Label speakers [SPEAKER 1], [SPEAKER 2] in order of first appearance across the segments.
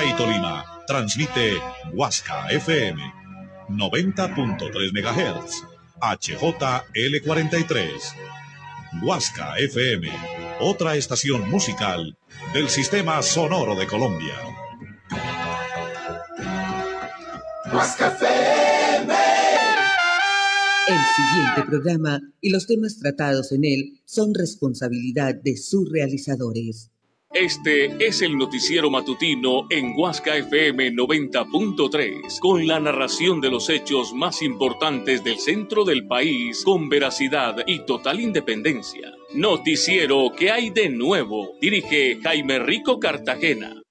[SPEAKER 1] y Tolima, transmite Huasca FM 90.3 MHz, HJL43. Huasca FM, otra estación musical del Sistema Sonoro de Colombia.
[SPEAKER 2] Huasca FM.
[SPEAKER 3] El siguiente programa y los temas tratados en él son responsabilidad de sus realizadores.
[SPEAKER 4] Este es el noticiero matutino en Huasca FM 90.3, con la narración de los hechos más importantes del centro del país con veracidad y total independencia. Noticiero que hay de nuevo, dirige Jaime
[SPEAKER 5] Rico Cartagena.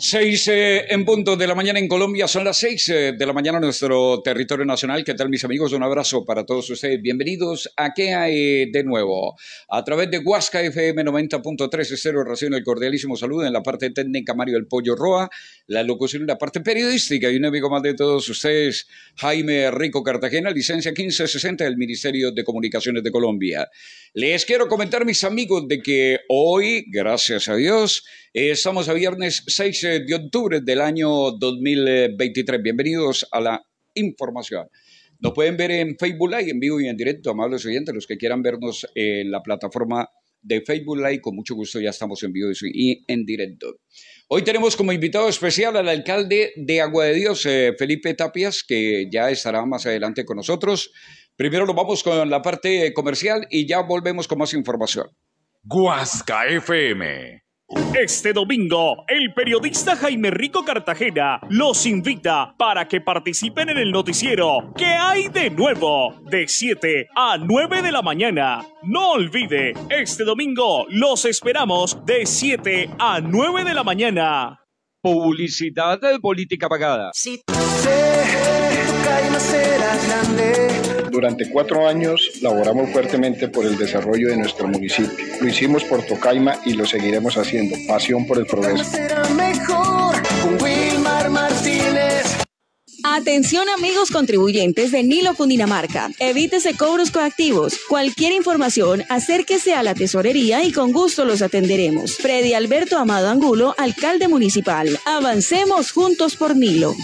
[SPEAKER 5] Seis eh, en punto de la mañana en Colombia, son las seis eh, de la mañana en nuestro territorio nacional. ¿Qué tal mis amigos? Un abrazo para todos ustedes. Bienvenidos a ¿Qué hay de nuevo? A través de Huasca FM 90.3.0. cero, el cordialísimo saludo en la parte técnica Mario El Pollo Roa la locución en la parte periodística. Y un amigo más de todos ustedes, Jaime Rico Cartagena, licencia 1560 del Ministerio de Comunicaciones de Colombia. Les quiero comentar, mis amigos, de que hoy, gracias a Dios, estamos a viernes 6 de octubre del año 2023. Bienvenidos a la información. Nos pueden ver en Facebook Live, en vivo y en directo, amables oyentes, los que quieran vernos en la plataforma de Facebook Live, con mucho gusto ya estamos en vivo y en directo. Hoy tenemos como invitado especial al alcalde de Agua de Dios, eh, Felipe Tapias, que ya estará más adelante con nosotros. Primero lo vamos con la parte comercial y ya volvemos con más información. Guasca FM
[SPEAKER 4] este domingo, el periodista Jaime Rico Cartagena los invita para que participen en el noticiero que hay de nuevo? De 7 a 9 de la mañana. No olvide, este domingo los esperamos de
[SPEAKER 6] 7 a 9 de la mañana. Publicidad de política pagada.
[SPEAKER 7] tu
[SPEAKER 8] será grande.
[SPEAKER 9] Durante cuatro años laboramos fuertemente por el desarrollo de nuestro municipio. Lo hicimos por Tocaima y lo seguiremos haciendo. Pasión por el progreso.
[SPEAKER 3] Atención amigos contribuyentes de Nilo Cundinamarca. Evítese cobros coactivos. Cualquier información, acérquese a la tesorería y con gusto los atenderemos. Freddy Alberto Amado Angulo, alcalde municipal. Avancemos juntos por Nilo.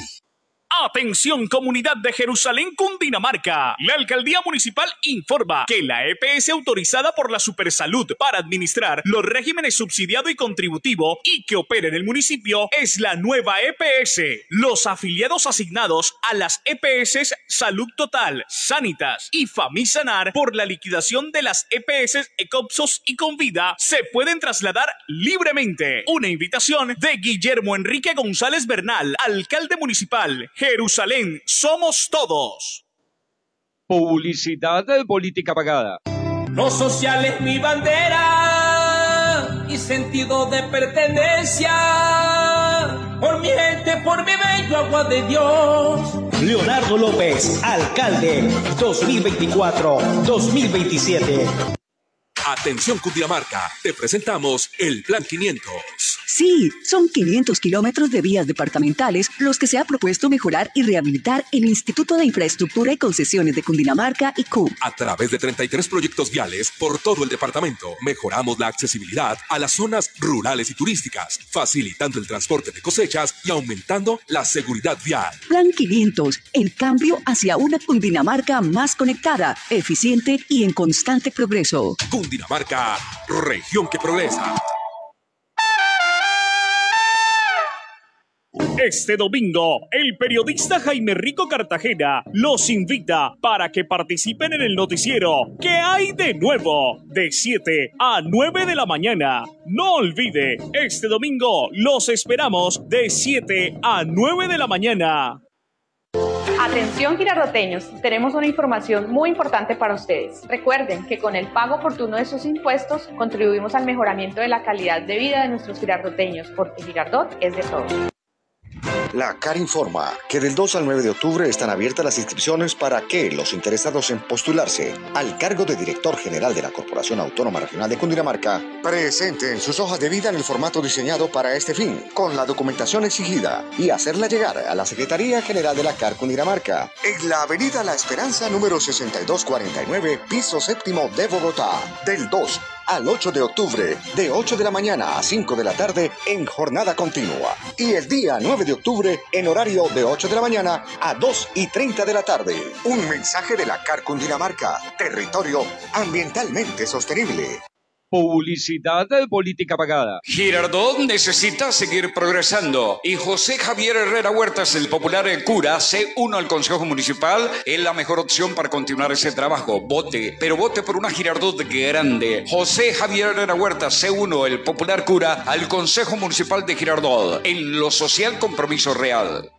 [SPEAKER 4] Atención comunidad de Jerusalén, Cundinamarca. La alcaldía municipal informa que la EPS autorizada por la Supersalud para administrar los regímenes subsidiado y contributivo y que opera en el municipio es la nueva EPS. Los afiliados asignados a las EPS Salud Total, Sanitas y Famisanar por la liquidación de las EPS Ecopsos y Convida se pueden trasladar libremente. Una invitación de Guillermo Enrique González Bernal, alcalde municipal.
[SPEAKER 6] Jerusalén somos todos. Publicidad de política pagada. No social es mi bandera y sentido
[SPEAKER 7] de pertenencia. Por mi gente, por mi bello agua de Dios. Leonardo López, alcalde 2024-2027.
[SPEAKER 1] Atención Cundinamarca, te presentamos el Plan 500.
[SPEAKER 3] Sí, son 500 kilómetros de vías departamentales los que se ha propuesto mejorar y rehabilitar el Instituto de Infraestructura y Concesiones de Cundinamarca y CUM.
[SPEAKER 1] A través de 33 proyectos viales por todo el departamento, mejoramos la accesibilidad a las zonas rurales y turísticas, facilitando el transporte de cosechas y aumentando la seguridad vial.
[SPEAKER 3] Plan 500, el cambio hacia una Cundinamarca más conectada, eficiente y en constante progreso.
[SPEAKER 1] Cundinamarca Dinamarca, región que progresa.
[SPEAKER 4] Este domingo, el periodista Jaime Rico Cartagena los invita para que participen en el noticiero que hay de nuevo? De 7 a 9 de la mañana. No olvide, este domingo los esperamos de 7 a 9 de la mañana.
[SPEAKER 3] Atención girardoteños, tenemos una información muy importante para ustedes. Recuerden que con el pago oportuno de sus impuestos contribuimos al mejoramiento de la calidad de vida de nuestros girardoteños, porque Girardot es de todos.
[SPEAKER 8] La CAR informa que del 2 al 9 de octubre están abiertas las inscripciones para que los interesados en postularse al cargo de director general de la Corporación Autónoma Regional de Cundinamarca presenten sus hojas de vida en el formato diseñado para este fin, con la documentación exigida y hacerla llegar a la Secretaría General de la CAR Cundinamarca en la Avenida La Esperanza número 6249, piso séptimo de Bogotá, del 2 al 8 de octubre, de 8 de la mañana a 5 de la tarde en jornada continua. Y el día 9 de octubre en horario de 8 de la mañana a 2 y 30 de la tarde. Un mensaje de la Carcundinamarca, territorio
[SPEAKER 6] ambientalmente sostenible publicidad de política pagada.
[SPEAKER 5] Girardot necesita seguir progresando y José Javier Herrera Huertas, el popular cura, C1 al Consejo Municipal, es la mejor opción para continuar ese trabajo. Vote, pero vote por una Girardot grande. José Javier Herrera Huertas, C1, el popular cura, al Consejo Municipal de Girardot, en lo social compromiso real.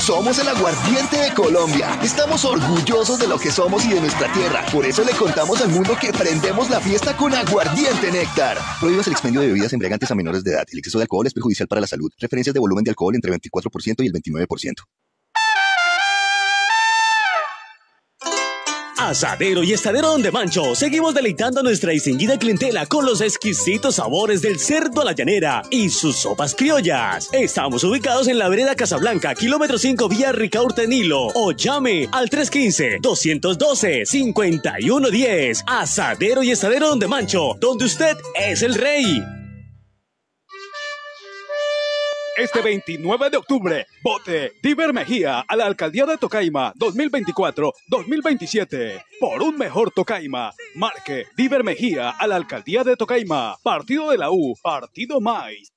[SPEAKER 7] Somos el aguardiente de Colombia. Estamos orgullosos de lo que somos y de nuestra tierra. Por eso le contamos al mundo que prendemos la fiesta con aguardiente néctar. Prohíbas el expendio de bebidas embriagantes a menores de edad. El exceso de alcohol es perjudicial para la salud. Referencias de volumen de alcohol entre 24% y el 29%. Asadero y Estadero donde de Mancho, seguimos deleitando a nuestra distinguida clientela con los exquisitos sabores del cerdo a la llanera y sus sopas criollas. Estamos ubicados en la vereda Casablanca, kilómetro 5 vía Ricaurte Nilo o llame al 315-212-5110. Asadero y Estadero de Mancho, donde usted es el rey. Este 29 de octubre, vote Diver Mejía a la alcaldía de Tocaima 2024-2027. Por un mejor Tocaima, marque Diver Mejía a la alcaldía de Tocaima. Partido de la U, Partido Mais.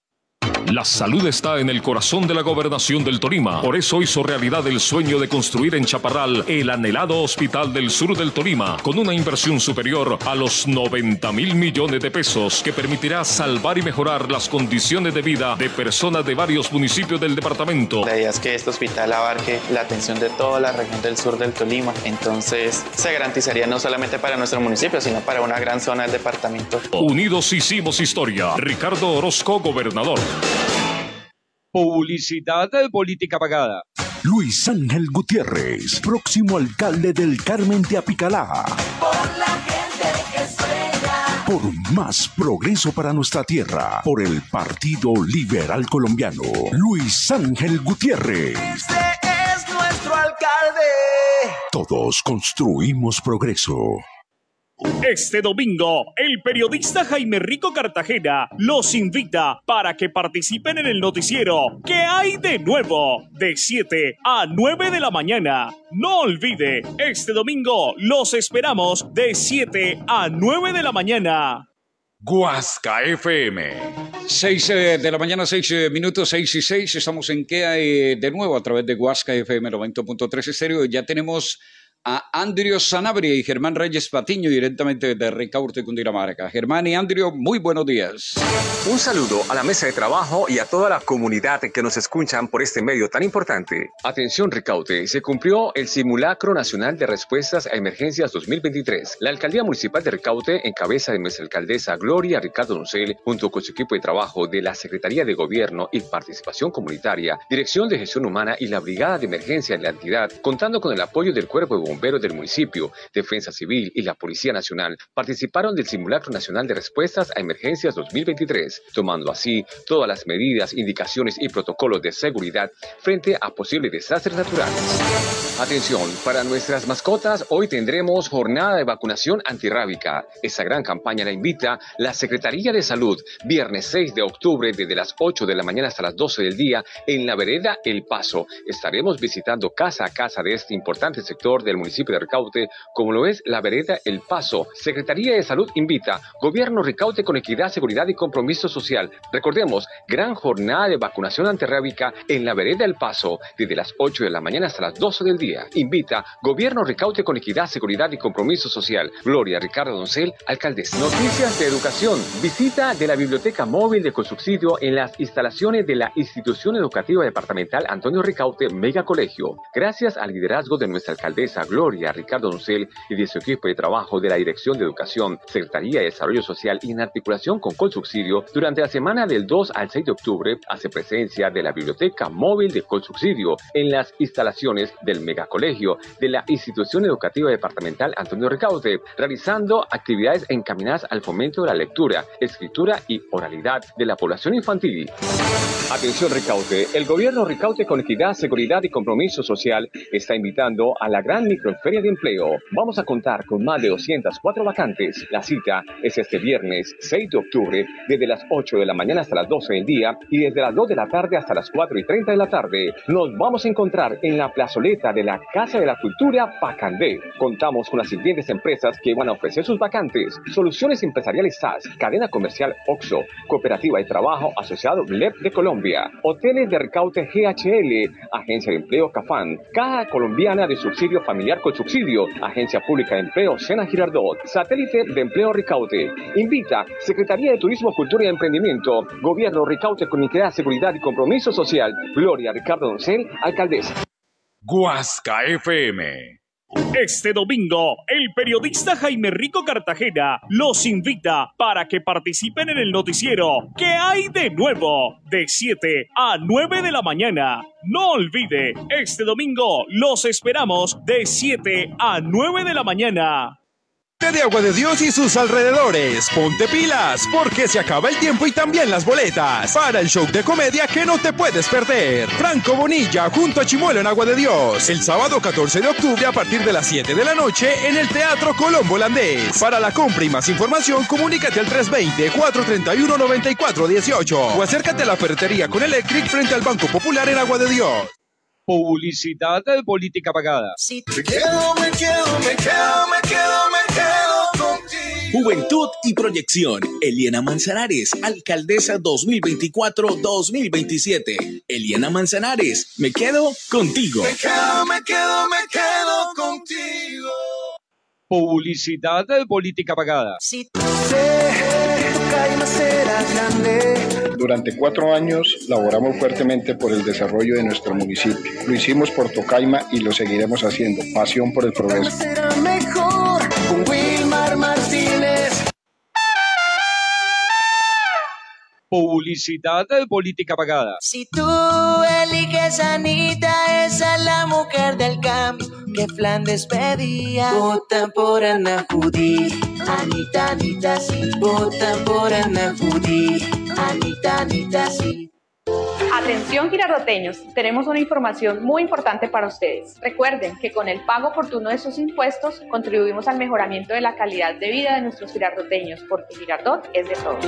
[SPEAKER 4] La salud está en el corazón de la gobernación del Tolima. Por eso hizo realidad el sueño de construir en Chaparral el anhelado Hospital del Sur del Tolima, con una inversión superior a los 90 mil millones de pesos que permitirá salvar y mejorar las condiciones de vida de personas de varios municipios del departamento. La idea es que este hospital abarque
[SPEAKER 2] la atención de toda la región del sur del Tolima. Entonces se garantizaría no solamente para nuestro municipio, sino para una gran zona del departamento.
[SPEAKER 4] Unidos hicimos historia. Ricardo Orozco,
[SPEAKER 6] gobernador. Publicidad de política pagada.
[SPEAKER 1] Luis Ángel Gutiérrez, próximo alcalde del Carmen de Apicalá. Por la gente que Por más progreso para nuestra tierra, por el Partido Liberal Colombiano. Luis Ángel Gutiérrez.
[SPEAKER 6] Este
[SPEAKER 2] es nuestro alcalde.
[SPEAKER 1] Todos construimos progreso.
[SPEAKER 4] Este domingo, el periodista Jaime Rico Cartagena los invita para que participen en el noticiero que hay de nuevo? De 7 a 9 de la mañana. No olvide, este domingo los esperamos de 7 a 9 de la mañana.
[SPEAKER 5] Guasca FM. 6 eh, de la mañana, 6 eh, minutos, 6 y 6. Estamos en hay eh, de nuevo a través de Guasca FM 90.3 estéreo. Ya tenemos a Andrio Sanabria y Germán Reyes Patiño directamente de Ricaurte, Cundinamarca. Germán y Andrio, muy buenos días. Un saludo
[SPEAKER 8] a la mesa de trabajo y a toda la comunidad que nos escuchan por este medio tan importante. Atención Ricaurte, se cumplió el Simulacro Nacional de Respuestas a Emergencias 2023. La Alcaldía Municipal de Ricaurte, en cabeza de nuestra alcaldesa Gloria Ricardo Doncel, junto con su equipo de trabajo de la Secretaría de Gobierno y Participación Comunitaria, Dirección de Gestión Humana y la Brigada de Emergencia de la entidad, contando con el apoyo del Cuerpo de Bomberos bomberos del municipio, Defensa Civil y la Policía Nacional participaron del Simulacro Nacional de Respuestas a Emergencias 2023, tomando así todas las medidas, indicaciones y protocolos de seguridad frente a posibles desastres naturales. Atención, para nuestras mascotas hoy tendremos jornada de vacunación antirrábica. Esa gran campaña la invita la Secretaría de Salud, viernes 6 de octubre desde las 8 de la mañana hasta las 12 del día en la vereda El Paso. Estaremos visitando casa a casa de este importante sector del municipio de Ricaute, como lo es la vereda El Paso. Secretaría de Salud invita, gobierno Ricaute con equidad, seguridad y compromiso social. Recordemos, gran jornada de vacunación antirrábica en la vereda El Paso, desde las 8 de la mañana hasta las 12 del día Invita Gobierno Ricaute con Equidad, Seguridad y Compromiso Social. Gloria Ricardo Doncel, alcaldesa. Noticias de Educación. Visita de la Biblioteca Móvil de Consubsidio en las instalaciones de la Institución Educativa Departamental Antonio Ricaute Mega Colegio. Gracias al liderazgo de nuestra alcaldesa Gloria Ricardo Doncel y de su equipo de trabajo de la Dirección de Educación, Secretaría de Desarrollo Social y en articulación con consubsidio durante la semana del 2 al 6 de octubre hace presencia de la Biblioteca Móvil de Colsubsidio en las instalaciones del Mega colegio de la Institución Educativa Departamental Antonio Ricaute, realizando actividades encaminadas al fomento de la lectura, escritura y oralidad de la población infantil. Atención Ricaute, el gobierno Ricaute con equidad, seguridad y compromiso social está invitando a la gran microferia de empleo. Vamos a contar con más de 204 vacantes. La cita es este viernes 6 de octubre desde las 8 de la mañana hasta las 12 del día y desde las 2 de la tarde hasta las 4 y 30 de la tarde. Nos vamos a encontrar en la plazoleta de la Casa de la Cultura Pacandé. Contamos con las siguientes empresas que van a ofrecer sus vacantes. Soluciones Empresariales SAS, Cadena Comercial OXO, Cooperativa de Trabajo Asociado LEP de Colombia, Hoteles de Recaute GHL, Agencia de Empleo CAFAN, Caja Colombiana de Subsidio Familiar con Subsidio, Agencia Pública de Empleo Sena Girardot, Satélite de Empleo Ricaute. Invita Secretaría de Turismo, Cultura y Emprendimiento, Gobierno Ricaute con Integridad, Seguridad y Compromiso Social, Gloria Ricardo Doncel, Alcaldesa.
[SPEAKER 4] Guasca FM. Este domingo, el periodista Jaime Rico Cartagena los invita para que participen en el noticiero que hay de nuevo? De 7 a 9 de la mañana. No olvide, este domingo los esperamos de 7 a 9 de la mañana
[SPEAKER 1] de Agua de Dios y sus alrededores. Ponte pilas, porque se acaba el tiempo y también las boletas para el show de comedia que no te puedes perder. Franco Bonilla junto a Chimuelo en Agua de Dios. El sábado 14 de octubre a partir de las 7 de la noche en el Teatro Colombo Holandés. Para la compra y más información, comunícate al 320-431-9418
[SPEAKER 6] o acércate a la ferretería con Electric frente al Banco Popular en Agua de Dios publicidad de política pagada. Sí. Me quedo, me quedo, me quedo,
[SPEAKER 7] me quedo, me Juventud y Proyección. Eliana Manzanares, Alcaldesa 2024-2027. Eliana Manzanares, me quedo contigo. Me quedo, me quedo, me quedo
[SPEAKER 6] contigo. Publicidad de política pagada.
[SPEAKER 5] Durante cuatro años laboramos fuertemente por el desarrollo de nuestro municipio. Lo hicimos por Tocaima y lo seguiremos haciendo. Pasión por el progreso.
[SPEAKER 9] mejor Wilmar Martínez.
[SPEAKER 6] Publicidad de política pagada. Si
[SPEAKER 3] tú eliges a Anita, esa es la mujer del cambio que Flandes pedía. Votan por Ana Judí, Anita, Anita, sí. Votan por Ana Judí, Anita, Anita, sí. Atención girarroteños, tenemos una información muy importante para ustedes. Recuerden que con el pago oportuno de sus impuestos contribuimos al mejoramiento de la calidad de vida de nuestros girardoteños, porque Girardot es de todos.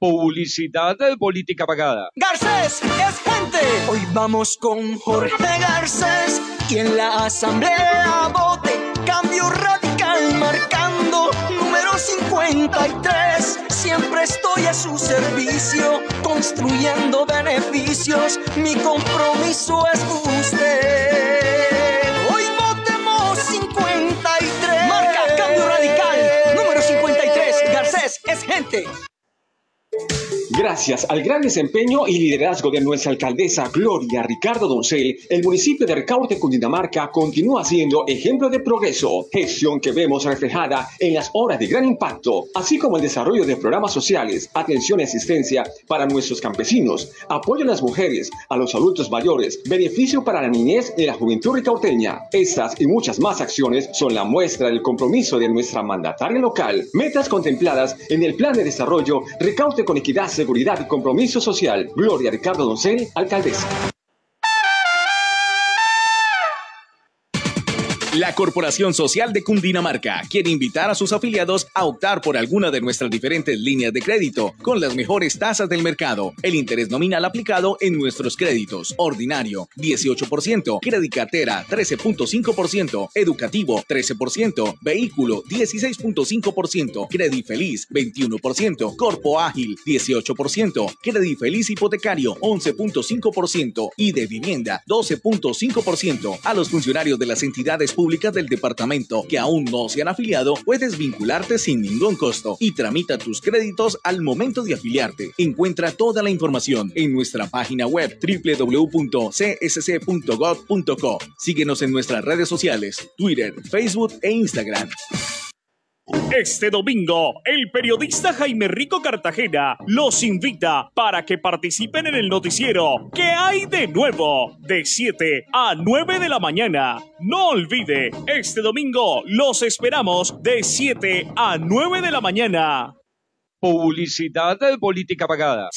[SPEAKER 6] Publicidad de política pagada.
[SPEAKER 3] Garcés
[SPEAKER 7] es gente. Hoy vamos con Jorge Garcés y en la asamblea vote cambio radical marcando número 53. Siempre su servicio, construyendo beneficios. Mi compromiso es usted. Hoy votemos 53. Marca Cambio Radical. Número 53. Garcés es gente.
[SPEAKER 8] Gracias al gran desempeño y liderazgo de nuestra alcaldesa Gloria Ricardo Doncel, el municipio de Recaute, Cundinamarca, continúa siendo ejemplo de progreso, gestión que vemos reflejada en las obras de gran impacto, así como el desarrollo de programas sociales, atención y asistencia para nuestros campesinos, apoyo a las mujeres, a los adultos mayores, beneficio para la niñez y la juventud recauteña. Estas y muchas más acciones son la muestra del compromiso de nuestra mandataria local, metas contempladas en el Plan de Desarrollo Recaute con Equidad seguridad y compromiso social. Gloria Ricardo Doncel, alcaldesa.
[SPEAKER 7] La Corporación Social de Cundinamarca quiere invitar a sus afiliados a optar por alguna de nuestras diferentes líneas de crédito con las mejores tasas del mercado. El interés nominal aplicado en nuestros créditos: ordinario 18%, cartera, 13.5%, educativo 13%, vehículo 16.5%, Crédit feliz 21%, corpo ágil 18%, credit feliz hipotecario 11.5% y de vivienda 12.5%. A los funcionarios de las entidades públicas del departamento que aún no se han afiliado, puedes vincularte sin ningún costo y tramita tus créditos al momento de afiliarte. Encuentra toda la información en nuestra página web www.csc.gov.co. Síguenos en nuestras redes sociales, Twitter, Facebook e Instagram. Este
[SPEAKER 4] domingo, el periodista Jaime Rico Cartagena los invita para que participen en el noticiero que hay de nuevo? De 7 a 9 de la mañana. No olvide, este domingo los esperamos de 7
[SPEAKER 6] a 9 de la mañana publicidad de política pagada.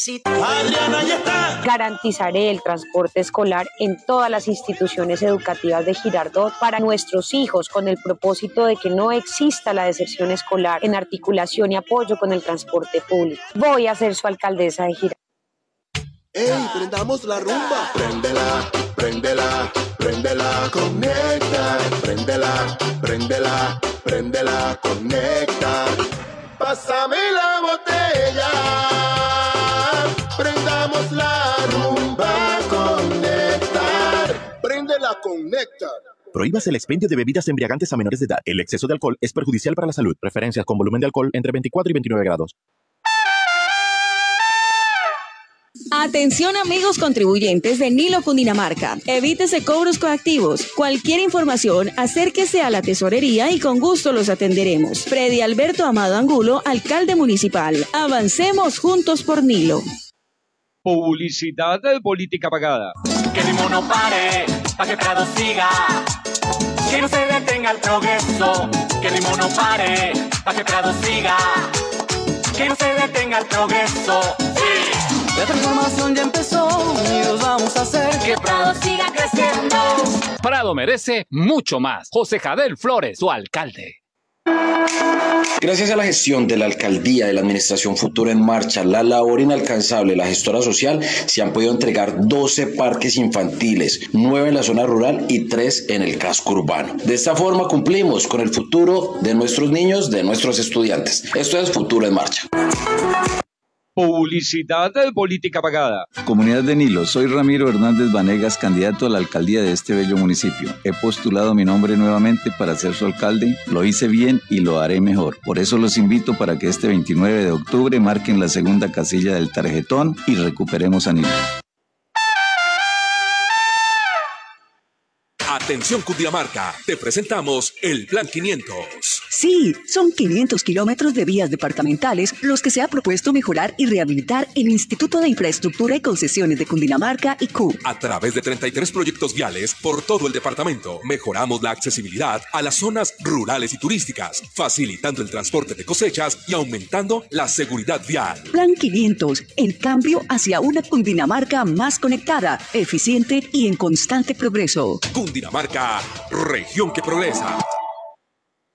[SPEAKER 3] Garantizaré el transporte escolar en todas las instituciones educativas de Girardot para nuestros hijos con el propósito de que no exista la deserción escolar en articulación y apoyo con el transporte público. Voy a ser su alcaldesa de Girardot.
[SPEAKER 9] ¡Ey, prendamos la rumba! Prendela, prendela, prendela, conecta. Prendela, prendela, prendela, conecta.
[SPEAKER 7] Pásamela. Prohíbas el expendio de bebidas embriagantes a menores de edad. El exceso de alcohol es perjudicial para la salud. Referencias con volumen de alcohol entre 24 y 29 grados.
[SPEAKER 3] Atención amigos contribuyentes de Nilo Cundinamarca. Evítese cobros coactivos. Cualquier información, acérquese a la tesorería y con gusto los atenderemos. Freddy Alberto Amado Angulo, alcalde municipal. Avancemos juntos por Nilo.
[SPEAKER 6] Publicidad de política pagada. Que pare para que Prado
[SPEAKER 7] siga, que no se detenga el progreso, que limón no pare, para que Prado siga, que no se detenga el progreso. Sí. La
[SPEAKER 3] transformación ya empezó y vamos a hacer que Prado siga creciendo.
[SPEAKER 8] Prado merece mucho más. José Jadel Flores, su alcalde. Gracias a la gestión de la alcaldía de la Administración Futura en Marcha, la labor inalcanzable de la gestora social, se han podido entregar 12 parques infantiles, 9 en la zona rural y 3 en el casco urbano. De esta forma cumplimos con el futuro de nuestros niños, de nuestros
[SPEAKER 6] estudiantes. Esto es Futuro en Marcha publicidad de política
[SPEAKER 10] pagada. Comunidad de Nilo, soy Ramiro Hernández Vanegas, candidato a la alcaldía de este bello municipio. He postulado mi nombre nuevamente para ser su alcalde, lo hice bien y lo haré mejor. Por eso los invito para que este 29 de octubre marquen la segunda casilla del tarjetón y recuperemos a Nilo.
[SPEAKER 1] Atención Cundinamarca, te presentamos el Plan 500.
[SPEAKER 3] Sí, son 500 kilómetros de vías departamentales los que se ha propuesto mejorar y rehabilitar el Instituto de Infraestructura y Concesiones de Cundinamarca y CUB.
[SPEAKER 1] A través de 33 proyectos viales por todo el departamento, mejoramos la accesibilidad a las zonas rurales y turísticas, facilitando el transporte de cosechas y aumentando la seguridad vial.
[SPEAKER 3] Plan 500, el cambio hacia una Cundinamarca más conectada, eficiente y en constante progreso.
[SPEAKER 6] Cundinamarca marca Región que Progresa.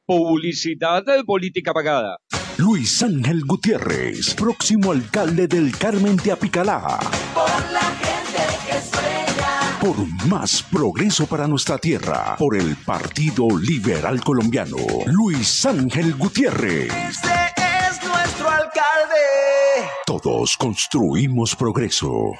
[SPEAKER 6] Publicidad de política pagada.
[SPEAKER 1] Luis Ángel Gutiérrez, próximo alcalde del Carmen de Apicalá.
[SPEAKER 6] Por la gente que
[SPEAKER 1] sueña. Por más progreso para nuestra tierra, por el Partido Liberal Colombiano. Luis Ángel Gutiérrez.
[SPEAKER 4] Este
[SPEAKER 2] es nuestro alcalde.
[SPEAKER 1] Todos construimos progreso.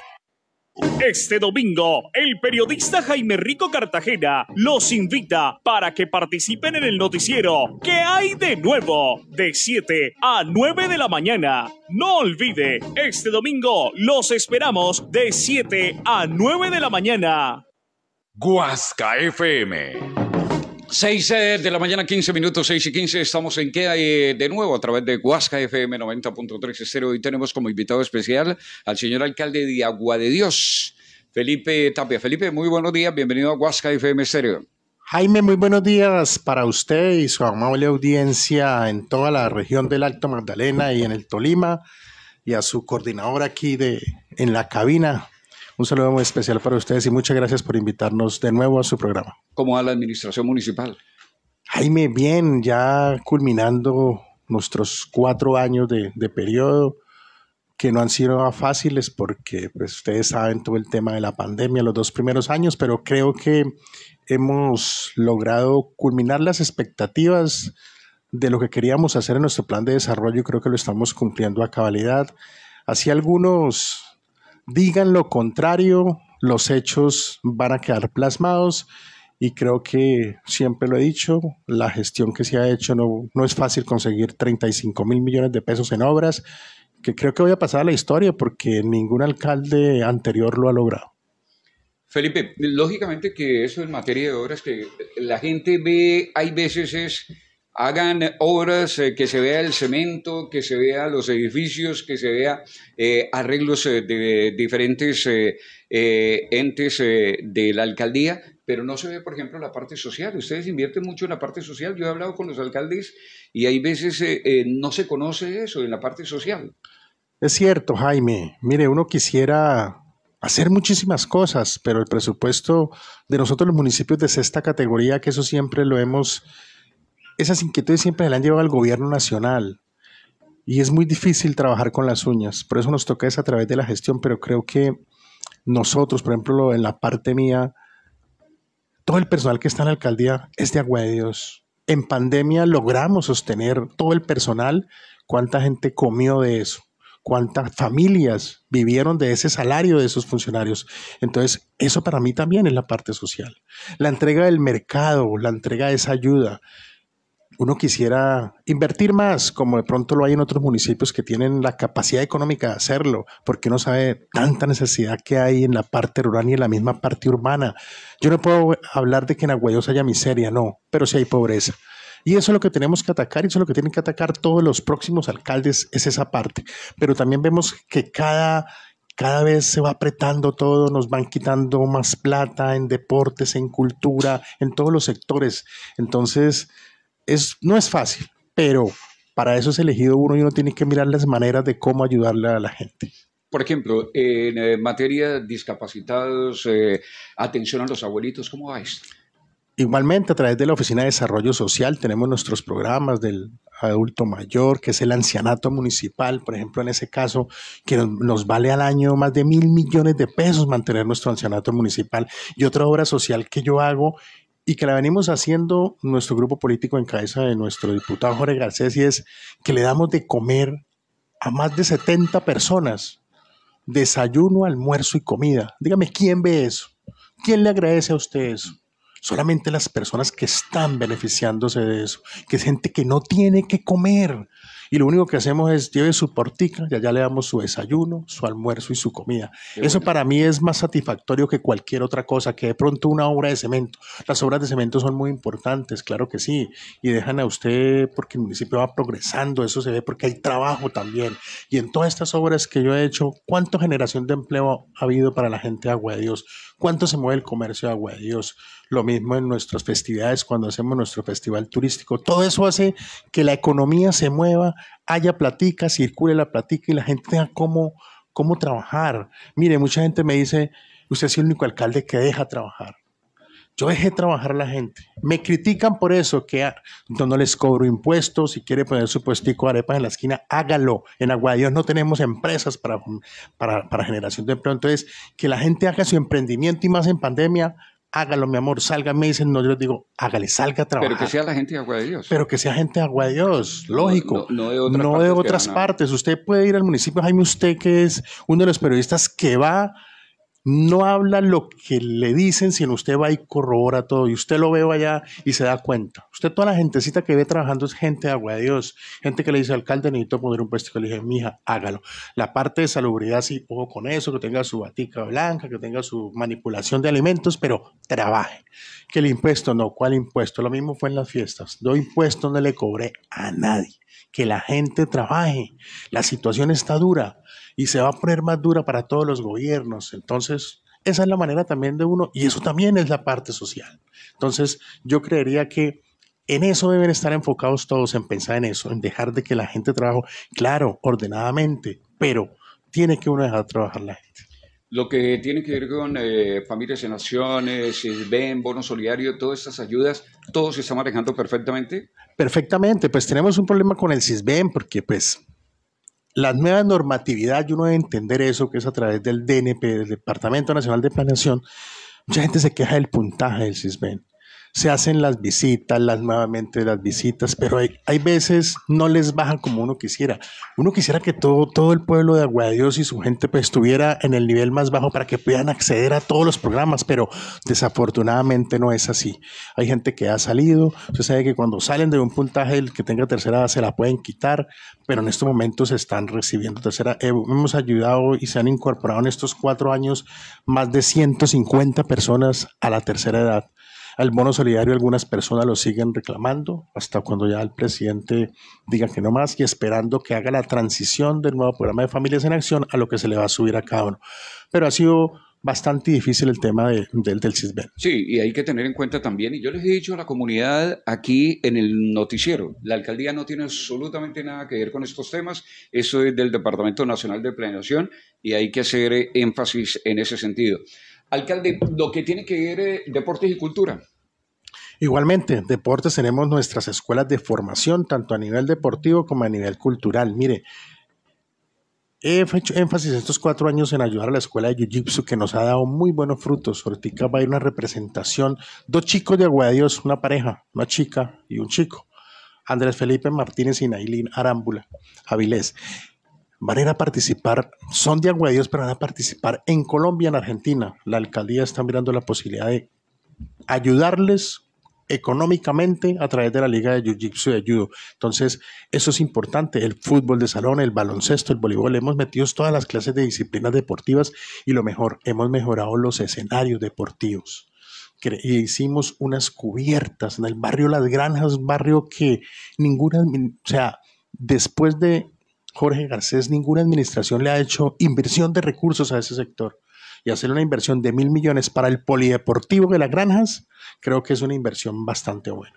[SPEAKER 4] Este domingo, el periodista Jaime Rico Cartagena los invita para que participen en el noticiero que hay de nuevo? De 7 a 9 de la mañana. No olvide, este domingo los esperamos de 7 a 9 de la mañana. Guasca
[SPEAKER 5] FM 6 eh, de la mañana, 15 minutos, 6 y 15. Estamos en queda eh, de nuevo a través de Huasca FM 90.3 Hoy tenemos como invitado especial al señor alcalde de Agua de Dios, Felipe Tapia. Felipe, muy buenos días. Bienvenido a Huasca FM
[SPEAKER 9] Stereo. Jaime, muy buenos días para usted y su amable audiencia en toda la región del Alto Magdalena y en el Tolima y a su coordinador aquí de, en la cabina, un saludo muy especial para ustedes y muchas gracias por invitarnos de nuevo a su programa.
[SPEAKER 5] Como va la administración municipal?
[SPEAKER 9] Jaime, bien, ya culminando nuestros cuatro años de, periodo que no han sido fáciles porque pues, ustedes saben todo el tema de la pandemia, los dos primeros años, pero creo que hemos logrado culminar las expectativas de lo que queríamos hacer en nuestro plan de desarrollo y creo que lo estamos cumpliendo a cabalidad. Así algunos digan lo contrario, los hechos van a quedar plasmados y creo que siempre lo he dicho, la gestión que se ha hecho no, no es fácil conseguir 35 mil millones de pesos en obras, que creo que voy a pasar a la historia porque ningún alcalde anterior lo ha logrado.
[SPEAKER 5] Felipe, lógicamente que eso en materia de obras que la gente ve, hay veces es hagan obras eh, que se vea el cemento, que se vea los edificios, que se vea eh, arreglos eh, de diferentes entes de la alcaldía, pero no se ve, por ejemplo, la parte social. Ustedes invierten mucho en la parte social. Yo he hablado con los alcaldes y hay veces no se conoce eso en la parte social.
[SPEAKER 9] Es cierto, Jaime. Mire, uno quisiera hacer muchísimas cosas, pero el presupuesto de nosotros los municipios de sexta categoría, que eso siempre lo hemos esas inquietudes siempre las han llevado al gobierno nacional y es muy difícil trabajar con las uñas. Por eso nos toca eso a través de la gestión, pero creo que nosotros, por ejemplo, en la parte mía, todo el personal que está en la alcaldía es de Agua de Dios. En pandemia logramos sostener todo el personal, cuánta gente comió de eso, cuántas familias vivieron de ese salario de esos funcionarios. Entonces, eso para mí también es la parte social. La entrega del mercado, la entrega de esa ayuda uno quisiera invertir más, como de pronto lo hay en otros municipios que tienen la capacidad económica de hacerlo, porque uno sabe tanta necesidad que hay en la parte rural y en la misma parte urbana. Yo no puedo hablar de que en aguayos haya miseria, no, pero sí hay pobreza. Y eso es lo que tenemos que atacar y eso es lo que tienen que atacar todos los próximos alcaldes, es esa parte. Pero también vemos que cada cada vez se va apretando todo, nos van quitando más plata en deportes, en cultura, en todos los sectores. Entonces, es, no es fácil, pero para eso es elegido uno y uno tiene que mirar las maneras de cómo ayudarle a la gente.
[SPEAKER 5] Por ejemplo, en eh, materia de discapacitados, eh, atención a los abuelitos, ¿cómo va esto?
[SPEAKER 9] Igualmente, a través de la Oficina de Desarrollo Social tenemos nuestros programas del adulto mayor, que es el ancianato municipal, por ejemplo, en ese caso, que nos, nos, vale al año más de mil millones de pesos mantener nuestro ancianato municipal. Y otra obra social que yo hago y que la venimos haciendo nuestro grupo político en cabeza de nuestro diputado Jorge Garcés, y es que le damos de comer a más de 70 personas, desayuno, almuerzo y comida. Dígame, ¿quién ve eso? ¿Quién le agradece a usted eso? solamente las personas que están beneficiándose de eso, que es gente que no tiene que comer. Y lo único que hacemos es lleve su portica y allá le damos su desayuno, su almuerzo y su comida. eso para mí es más satisfactorio que cualquier otra cosa, que de pronto una obra de cemento. Las obras de cemento son muy importantes, claro que sí, y dejan a usted porque el municipio va progresando, eso se ve porque hay trabajo también. Y en todas estas obras que yo he hecho, ¿cuánta generación de empleo ha habido para la gente de Agua de Dios? ¿Cuánto se mueve el comercio de Agua de Dios? lo mismo en nuestras festividades cuando hacemos nuestro festival turístico. Todo eso hace que la economía se mueva, haya platica, circule la platica y la gente tenga cómo, cómo trabajar. Mire, mucha gente me dice, usted es el único alcalde que deja trabajar. Yo dejé trabajar a la gente. Me critican por eso, que ah, no les cobro impuestos, si quiere poner su puestico de arepas en la esquina, hágalo. En Dios no tenemos empresas para, para, para generación de empleo. Entonces, que la gente haga su emprendimiento y más en pandemia, hágalo, mi amor, salga. Me dicen, no, yo digo, hágale, salga a trabajar. Pero que
[SPEAKER 5] sea la gente de Agua de Dios.
[SPEAKER 9] Pero que sea gente de Agua de Dios, lógico. No, otras, de otras partes. Usted puede ir al municipio, Jaime, usted que es uno de los periodistas que va no habla lo que le dicen, sino usted va y corrobora todo. Y usted lo ve allá y se da cuenta. Usted, toda la gentecita que ve trabajando es gente de agua de Dios. Gente que le dice al alcalde, necesito poner un puesto. Le dije, mija, hágalo. La parte de salubridad, sí, ojo con eso, que tenga su batica blanca, que tenga su manipulación de alimentos, pero trabaje. Que el impuesto, no, ¿cuál impuesto? Lo mismo fue en las fiestas. No impuesto no le cobré a nadie. Que la gente trabaje. La situación está dura y se va a poner más dura para todos los gobiernos. Entonces, esa es la manera también de uno, y eso también es la parte social. Entonces, yo creería que en eso deben estar enfocados todos, en pensar en eso, en dejar de que la gente trabaje, claro, ordenadamente, pero tiene que uno dejar trabajar la gente.
[SPEAKER 5] Lo que tiene que ver con eh, familias en naciones, SISBEN, eh, bono solidario, todas estas ayudas, todo se está manejando perfectamente.
[SPEAKER 9] Perfectamente, pues tenemos un problema con el CISBEN porque pues la nueva normatividad, y uno debe entender eso, que es a través del DNP, del Departamento Nacional de Planeación, mucha gente se queja del puntaje del CISBEN se hacen las visitas, las nuevamente las visitas, pero hay, hay veces no les bajan como uno quisiera. Uno quisiera que todo, el pueblo de Dios y su gente pues, estuviera en el nivel más bajo para que puedan acceder a todos los programas, pero desafortunadamente no es así. Hay gente que ha salido, se sabe que cuando salen de un puntaje el que tenga tercera edad se la pueden quitar, pero en estos momentos están recibiendo tercera. Eh, hemos ayudado y se han incorporado en estos cuatro años más de 150 personas a la tercera edad. Al bono solidario algunas personas lo siguen reclamando hasta cuando ya el presidente diga que no más y esperando que haga la transición del nuevo programa de Familias en Acción a lo que se le va a subir a cada uno. Pero ha sido bastante difícil el tema del CISBEN.
[SPEAKER 5] Sí, y hay que tener en cuenta también, y yo les he dicho a la comunidad aquí en el noticiero, la alcaldía no tiene absolutamente nada que ver con estos temas, eso es del Departamento Nacional de Planeación y hay que hacer énfasis en ese sentido. Alcalde, lo que tiene que ver eh, deportes y cultura.
[SPEAKER 9] Igualmente, deportes tenemos nuestras escuelas de formación, tanto a nivel deportivo como a nivel cultural. Mire, he hecho énfasis estos cuatro años en ayudar a la escuela de Jiu-Jitsu, que nos ha dado muy buenos frutos. Ahorita va a ir una representación, dos chicos de Dios, una pareja, una chica y un chico. Andrés Felipe Martínez y Nailín Arámbula Avilés van a ir a participar, son de para pero van a participar en Colombia, en Argentina. La alcaldía está mirando la posibilidad de ayudarles económicamente a través de la Liga de Jiu-Jitsu de Judo. Entonces, eso es importante. El fútbol de salón, el baloncesto, el voleibol, hemos metido todas las clases de disciplinas deportivas y lo mejor, hemos mejorado los escenarios deportivos. hicimos unas cubiertas en el barrio Las Granjas, barrio que ninguna, o sea, después de Jorge Garcés, ninguna administración le ha hecho inversión de recursos a ese sector. Y hacer una inversión de mil millones para el polideportivo de las granjas, creo que es una inversión bastante buena.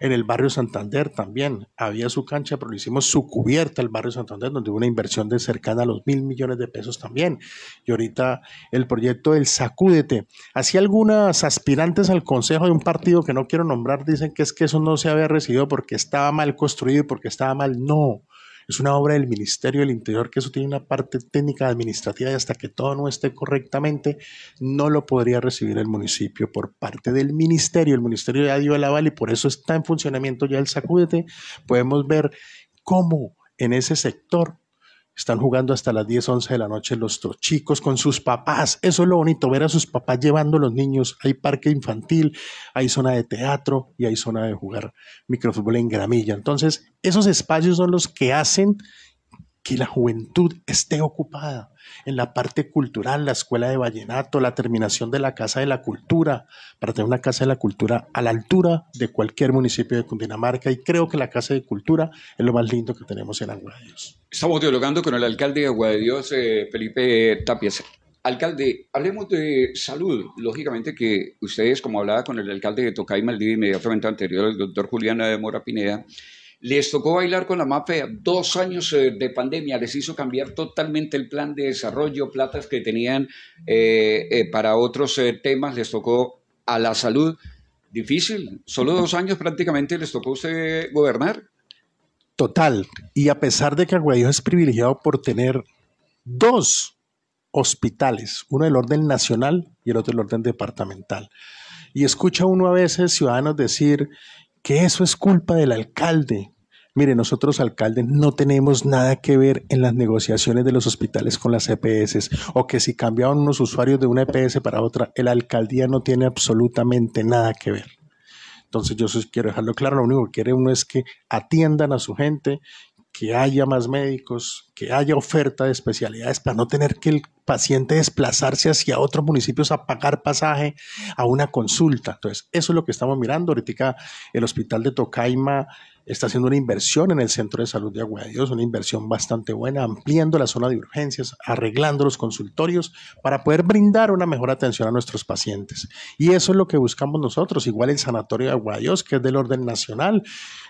[SPEAKER 9] En el barrio Santander también había su cancha, pero le hicimos su cubierta al barrio Santander, donde hubo una inversión de cercana a los mil millones de pesos también. Y ahorita el proyecto del Sacúdete. Así algunas aspirantes al consejo de un partido que no quiero nombrar dicen que es que eso no se había recibido porque estaba mal construido y porque estaba mal. No, es una obra del Ministerio del Interior que eso tiene una parte técnica administrativa y hasta que todo no esté correctamente, no lo podría recibir el municipio por parte del Ministerio. El Ministerio ya dio el aval y por eso está en funcionamiento ya el sacúdete. Podemos ver cómo en ese sector están jugando hasta las 10, 11 de la noche los chicos con sus papás. Eso es lo bonito, ver a sus papás llevando a los niños. Hay parque infantil, hay zona de teatro y hay zona de jugar microfútbol en gramilla. Entonces, esos espacios son los que hacen que la juventud esté ocupada en la parte cultural, la escuela de vallenato, la terminación de la Casa de la Cultura, para tener una Casa de la Cultura a la altura de cualquier municipio de Cundinamarca. Y creo que la Casa de Cultura es lo más lindo que tenemos en Agua de Dios.
[SPEAKER 5] Estamos dialogando con el alcalde de Agua de Dios, eh, Felipe Tapias. Alcalde, hablemos de salud. Lógicamente que ustedes, como hablaba con el alcalde de Tocay, día inmediatamente anterior, el doctor Juliana de Mora Pineda, les tocó bailar con la mafia Dos años eh, de pandemia les hizo cambiar totalmente el plan de desarrollo, platas que tenían eh, eh, para otros temas. Les tocó a la salud. Difícil. Solo dos años prácticamente les tocó usted gobernar.
[SPEAKER 9] Total. Y a pesar de que Aguayo es privilegiado por tener dos hospitales, uno del orden nacional y el otro del orden departamental. Y escucha uno a veces ciudadanos decir que eso es culpa del alcalde. Mire, nosotros alcaldes no tenemos nada que ver en las negociaciones de los hospitales con las EPS o que si cambiaron unos usuarios de una EPS para otra, el alcaldía no tiene absolutamente nada que ver. Entonces yo quiero dejarlo claro, lo único que quiere uno es que atiendan a su gente, que haya más médicos, que haya oferta de especialidades para no tener que el paciente desplazarse hacia otros municipios a pagar pasaje a una consulta. Entonces, eso es lo que estamos mirando. Ahorita el hospital de Tocaima está haciendo una inversión en el Centro de Salud de Aguayos, una inversión bastante buena, ampliando la zona de urgencias, arreglando los consultorios para poder brindar una mejor atención a nuestros pacientes. Y eso es lo que buscamos nosotros. Igual el Sanatorio de Agua que es del orden nacional,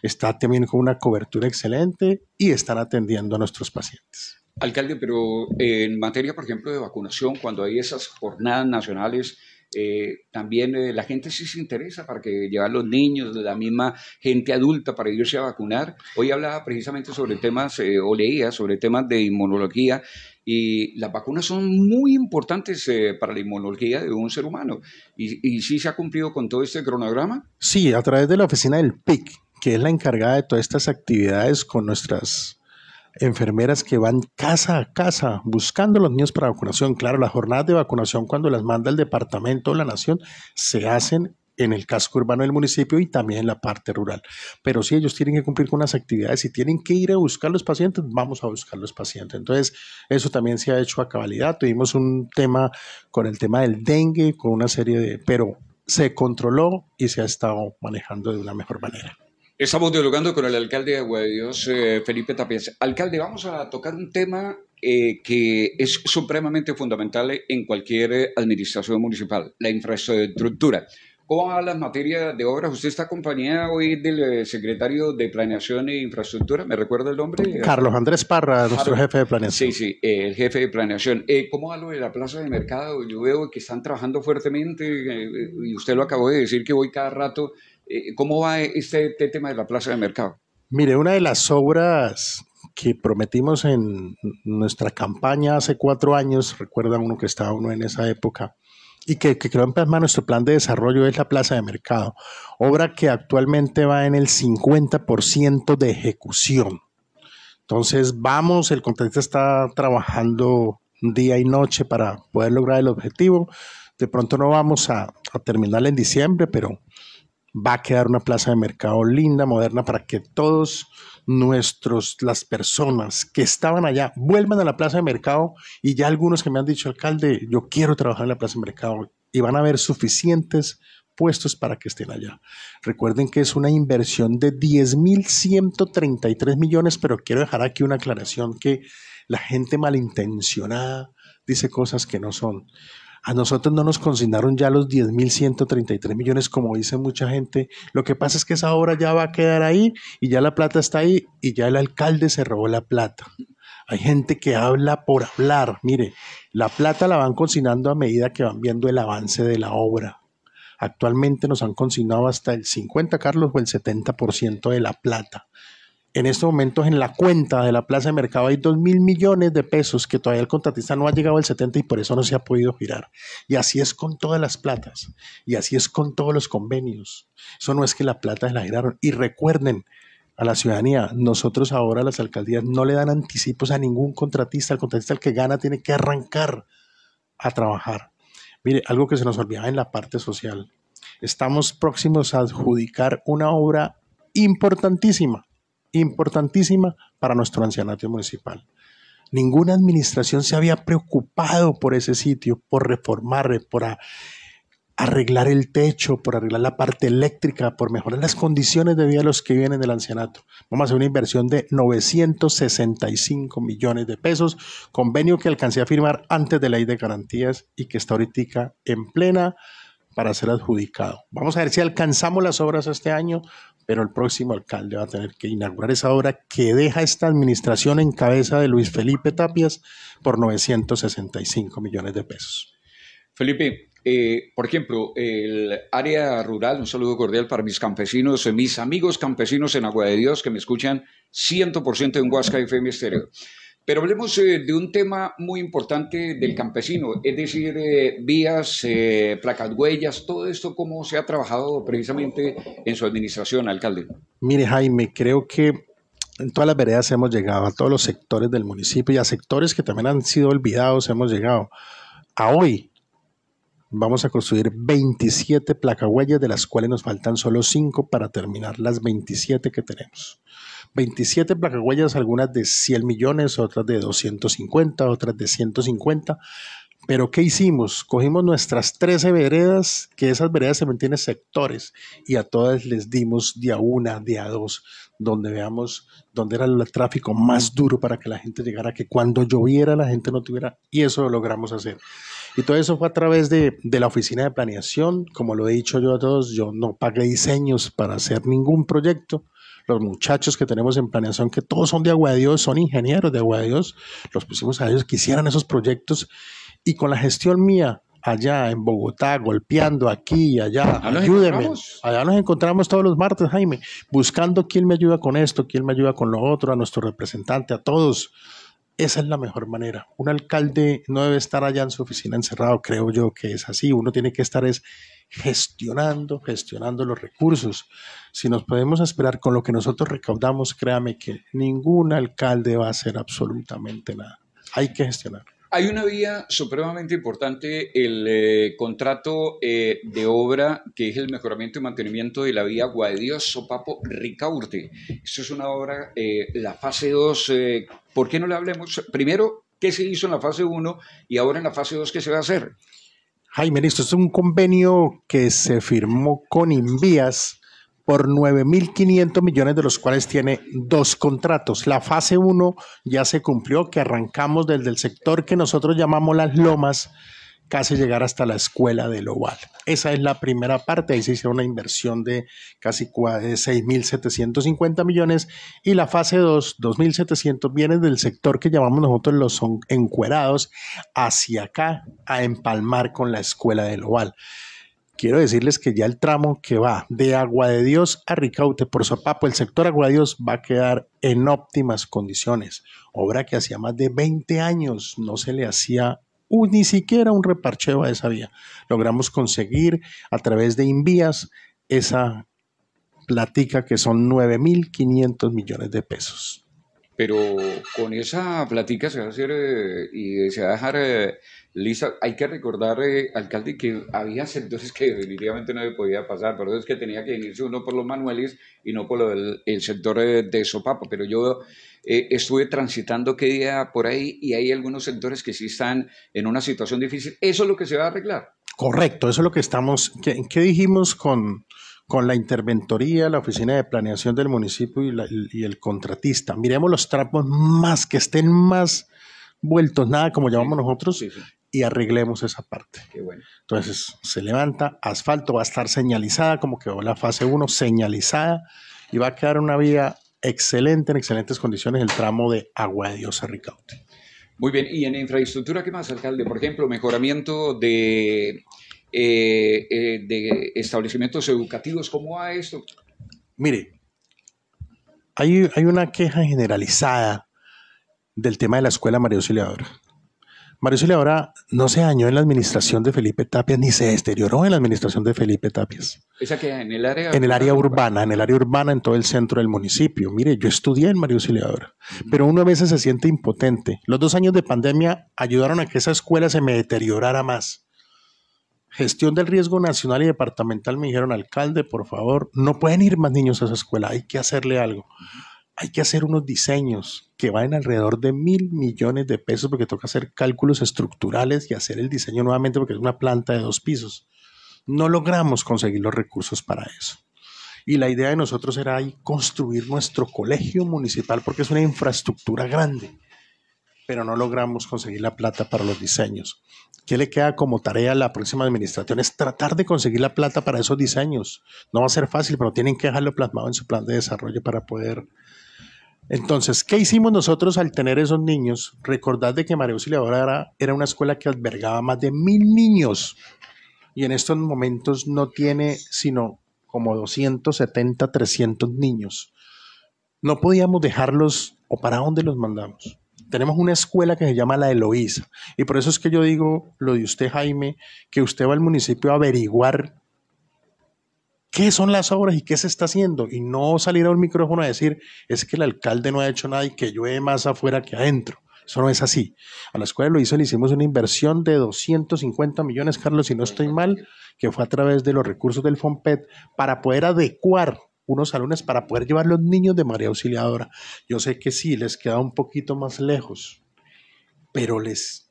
[SPEAKER 9] está también con una cobertura excelente y están atendiendo a nuestros pacientes.
[SPEAKER 5] Alcalde, pero en materia, por ejemplo, de vacunación, cuando hay esas jornadas nacionales, eh, también eh, la gente sí se interesa para que llevan los niños, la misma gente adulta para irse a vacunar. Hoy hablaba precisamente sobre temas, eh, o leía sobre temas de inmunología y las vacunas son muy importantes eh, para la inmunología de un ser humano. ¿Y, ¿Y, sí se ha cumplido con todo este cronograma?
[SPEAKER 9] Sí, a través de la oficina del PIC, que es la encargada de todas estas actividades con nuestras enfermeras que van casa a casa buscando a los niños para vacunación. Claro, las jornadas de vacunación cuando las manda el departamento o la nación se hacen en el casco urbano del municipio y también en la parte rural. Pero si ellos tienen que cumplir con unas actividades y tienen que ir a buscar los pacientes, vamos a buscar los pacientes. Entonces, eso también se ha hecho a cabalidad. Tuvimos un tema con el tema del dengue, con una serie de... pero se controló y se ha estado manejando de una mejor manera.
[SPEAKER 5] Estamos dialogando con el alcalde de Guadalajara, eh, Felipe Tapias. Alcalde, vamos a tocar un tema eh, que es supremamente fundamental en cualquier administración municipal, la infraestructura. ¿Cómo van las materias de obras? Usted está acompañado hoy del eh, secretario de Planeación e Infraestructura, ¿me recuerdo el nombre?
[SPEAKER 9] Carlos Andrés Parra, nuestro jefe de planeación.
[SPEAKER 5] Sí, sí, el jefe de planeación. ¿Cómo va lo de la plaza de mercado? Yo veo que están trabajando fuertemente y usted lo acabó de decir que voy cada rato eh, ¿Cómo va este, este, tema de la plaza de mercado?
[SPEAKER 9] Mire, una de las obras que prometimos en nuestra campaña hace cuatro años, recuerda uno que estaba uno en esa época, y que, que quedó en plasma nuestro plan de desarrollo es la plaza de mercado, obra que actualmente va en el 50% de ejecución. Entonces vamos, el contratista está trabajando día y noche para poder lograr el objetivo. De pronto no vamos a, a terminar en diciembre, pero va a quedar una plaza de mercado linda, moderna, para que todos nuestros, las personas que estaban allá, vuelvan a la plaza de mercado y ya algunos que me han dicho, alcalde, yo quiero trabajar en la plaza de mercado y van a haber suficientes puestos para que estén allá. Recuerden que es una inversión de 10.133 millones, pero quiero dejar aquí una aclaración que la gente malintencionada dice cosas que no son. A nosotros no nos consignaron ya los 10.133 millones, como dice mucha gente. Lo que pasa es que esa obra ya va a quedar ahí y ya la plata está ahí y ya el alcalde se robó la plata. Hay gente que habla por hablar. Mire, la plata la van consignando a medida que van viendo el avance de la obra. Actualmente nos han consignado hasta el 50, Carlos, o el 70% de la plata. En estos momentos en la cuenta de la plaza de mercado hay dos mil millones de pesos que todavía el contratista no ha llegado al 70 y por eso no se ha podido girar. Y así es con todas las platas y así es con todos los convenios. Eso no es que la plata se la giraron. Y recuerden, a la ciudadanía. Nosotros ahora las alcaldías no le dan anticipos a ningún contratista. El contratista el que gana tiene que arrancar a trabajar. Mire, algo que se nos olvidaba en la parte social. Estamos próximos a adjudicar una obra importantísima importantísima para nuestro ancianato municipal. Ninguna administración se había preocupado por ese sitio, por reformar, por arreglar el techo, por arreglar la parte eléctrica, por mejorar las condiciones de vida de los que vienen del ancianato. Vamos a hacer una inversión de 965 millones de pesos, convenio que alcancé a firmar antes de la ley de garantías y que está ahorita en plena para ser adjudicado. Vamos a ver si alcanzamos las obras este año pero el próximo alcalde va a tener que inaugurar esa obra que deja esta administración en cabeza de Luis Felipe Tapias por 965 millones de pesos.
[SPEAKER 5] Felipe, eh, por ejemplo, el área rural, un saludo cordial para mis campesinos, mis amigos campesinos en Agua de Dios que me escuchan 100% en Huasca FM Estéreo. Pero hablemos eh, de un tema muy importante del campesino, es decir, eh, vías, eh, placas huellas, todo esto, cómo se ha trabajado precisamente en su administración, alcalde.
[SPEAKER 9] Mire, Jaime, creo que en todas las veredas hemos llegado, a todos los sectores del municipio y a sectores que también han sido olvidados hemos llegado. A hoy, Vamos a construir 27 placahuellas, de las cuales nos faltan solo 5 para terminar las 27 que tenemos. 27 placahuellas, algunas de 100 millones, otras de 250, otras de 150. Pero ¿qué hicimos? Cogimos nuestras 13 veredas, que esas veredas se mantienen sectores, y a todas les dimos día una, día dos, donde veamos dónde era el tráfico más duro para que la gente llegara, que cuando lloviera la gente no tuviera, y eso lo logramos hacer. Y todo eso fue a través de, de, la oficina de planeación. Como lo he dicho yo a todos, yo no pagué diseños para hacer ningún proyecto. Los muchachos que tenemos en planeación, que todos son de Agua de Dios, son ingenieros de Agua de Dios, los pusimos a ellos que hicieran esos proyectos. Y con la gestión mía, allá en Bogotá, golpeando aquí y allá. allá Allá nos encontramos todos los martes, Jaime, buscando quién me ayuda con esto, quién me ayuda con lo otro, a nuestro representante, a todos. Esa es la mejor manera. Un alcalde no debe estar allá en su oficina encerrado, creo yo que es así. Uno tiene que estar es gestionando, gestionando los recursos. Si nos podemos esperar con lo que nosotros recaudamos, créame que ningún alcalde va a hacer absolutamente nada. Hay que gestionar.
[SPEAKER 5] Hay una vía supremamente importante, el eh, contrato eh, de obra, que es el mejoramiento y mantenimiento de la vía guadío Sopapo Ricaurte. Esto es una obra, eh, la fase 2, ¿por qué no le hablemos? Primero, ¿qué se hizo en la fase 1 y ahora en la fase 2 qué se va a
[SPEAKER 9] hacer? Jaime, esto es un convenio que se firmó con Invías por 9.500 millones, de los cuales tiene dos contratos. La fase 1 ya se cumplió, que arrancamos desde el sector que nosotros llamamos las lomas, casi llegar hasta la escuela del oval. Esa es la primera parte, ahí se hizo una inversión de casi 6.750 millones y la fase 2, 2.700, viene del sector que llamamos nosotros los encuerados hacia acá a empalmar con la escuela del oval quiero decirles que ya el tramo que va de Agua de Dios a Ricaute por Zapapo, el sector Agua de Dios va a quedar en óptimas condiciones. Obra que hacía más de 20 años no se le hacía ni siquiera un reparcheo a esa vía. Logramos conseguir a través de Invías esa platica que son 9.500 millones de pesos.
[SPEAKER 5] Pero con esa platica se va a hacer eh, y se va a dejar... Eh, Lisa, hay que recordar, eh, alcalde, que había sectores que definitivamente no le podía pasar, pero es que tenía que irse uno por los manuales y no por el, sector eh, de Sopapo, pero yo eh, estuve transitando que día por ahí y hay algunos sectores que sí están en una situación difícil. Eso es lo que se va a arreglar.
[SPEAKER 9] Correcto, eso es lo que estamos, ¿qué, dijimos con, con la interventoría, la oficina de planeación del municipio y, el contratista? Miremos los trapos más, que estén más vueltos, nada como llamamos nosotros, sí y arreglemos esa parte. Entonces se levanta, asfalto va a estar señalizada, como quedó la fase 1, señalizada, y va a quedar una vía excelente, en excelentes condiciones, el tramo de Agua de Dios a Ricaute.
[SPEAKER 5] Muy bien, y en infraestructura, ¿qué más, alcalde? Por ejemplo, mejoramiento de, eh, eh, de establecimientos educativos, ¿cómo va esto?
[SPEAKER 9] Mire, hay, hay una queja generalizada del tema de la escuela María Auxiliadora. Mario ahora no se dañó en la administración de Felipe Tapias ni se deterioró en la administración de Felipe Tapias.
[SPEAKER 5] ¿Esa que en el área?
[SPEAKER 9] urbana, en el área urbana, en todo el centro del municipio. Mire, yo estudié en Mario Auxiliadora, pero uno a veces se siente impotente. Los dos años de pandemia ayudaron a que esa escuela se me deteriorara más. Gestión del riesgo nacional y departamental me dijeron, alcalde, por favor, no pueden ir más niños a esa escuela, hay que hacerle algo hay que hacer unos diseños que en alrededor de mil millones de pesos porque toca hacer cálculos estructurales y hacer el diseño nuevamente porque es una planta de dos pisos. No logramos conseguir los recursos para eso. Y la idea de nosotros era ahí construir nuestro colegio municipal porque es una infraestructura grande, pero no logramos conseguir la plata para los diseños. ¿Qué le queda como tarea a la próxima administración? Es tratar de conseguir la plata para esos diseños. No va a ser fácil, pero tienen que dejarlo plasmado en su plan de desarrollo para poder entonces, ¿qué hicimos nosotros al tener esos niños? Recordad de que María Auxiliadora era, era una escuela que albergaba más de mil niños y en estos momentos no tiene sino como 270, 300 niños. No podíamos dejarlos o para dónde los mandamos. Tenemos una escuela que se llama la Eloísa y por eso es que yo digo lo de usted, Jaime, que usted va al municipio a averiguar qué son las obras y qué se está haciendo. Y no salir a un micrófono a decir, es que el alcalde no ha hecho nada y que llueve más afuera que adentro. Eso no es así. A la escuela lo hizo, le hicimos una inversión de 250 millones, Carlos, si no estoy mal, que fue a través de los recursos del FOMPET para poder adecuar unos salones para poder llevar los niños de María Auxiliadora. Yo sé que sí, les queda un poquito más lejos, pero les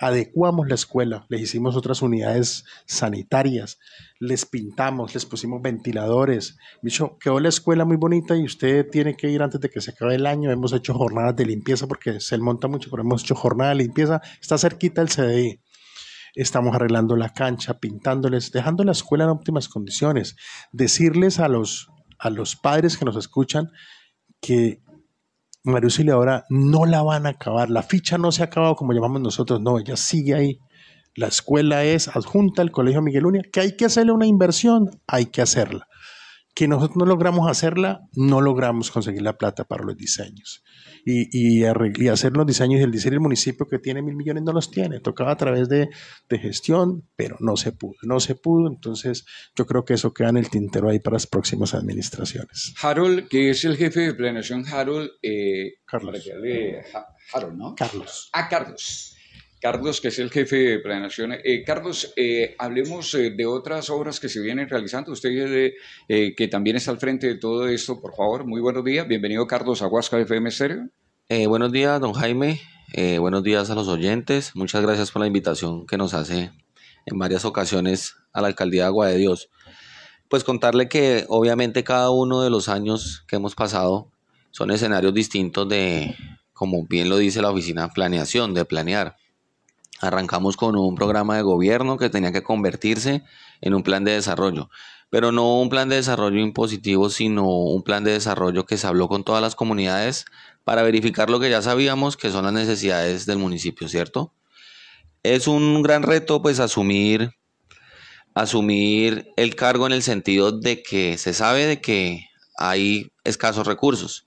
[SPEAKER 9] adecuamos la escuela, les hicimos otras unidades sanitarias, les pintamos, les pusimos ventiladores. Dicho, quedó la escuela muy bonita y usted tiene que ir antes de que se acabe el año. Hemos hecho jornadas de limpieza porque se monta mucho, pero hemos hecho jornadas de limpieza. Está cerquita el CDI. Estamos arreglando la cancha, pintándoles, dejando la escuela en óptimas condiciones. Decirles a los, a los padres que nos escuchan que marucila ahora no la van a acabar, la ficha no se ha acabado como llamamos nosotros, no, ella sigue ahí. La escuela es adjunta al Colegio Miguel Unia, que hay que hacerle una inversión, hay que hacerla que nosotros no logramos hacerla, no logramos conseguir la plata para los diseños. Y, y, hacer los diseños y el diseño del municipio que tiene mil millones no los tiene. Tocaba a través de, de, gestión, pero no se pudo. No se pudo. Entonces, yo creo que eso queda en el tintero ahí para las próximas administraciones.
[SPEAKER 5] Harold, que es el jefe de planeación, Harold. Eh, Carlos. Harold, ¿no? Carlos. Ah, Carlos. Carlos, que es el jefe de planeación. Eh, Carlos, eh, hablemos eh, de otras obras que se vienen realizando. Usted, que también está al frente de todo esto, por favor, muy buenos días. Bienvenido, Carlos a Huasca FM Estéreo.
[SPEAKER 11] buenos días, don Jaime. buenos días a los oyentes. Muchas gracias por la invitación que nos hace en varias ocasiones a la alcaldía de Agua de Dios. Pues contarle que obviamente cada uno de los años que hemos pasado son escenarios distintos de, como bien lo dice la oficina, planeación, de planear. Arrancamos con un programa de gobierno que tenía que convertirse en un plan de desarrollo, pero no un plan de desarrollo impositivo, sino un plan de desarrollo que se habló con todas las comunidades para verificar lo que ya sabíamos que son las necesidades del municipio, ¿cierto? Es un gran reto pues asumir asumir el cargo en el sentido de que se sabe de que hay escasos recursos.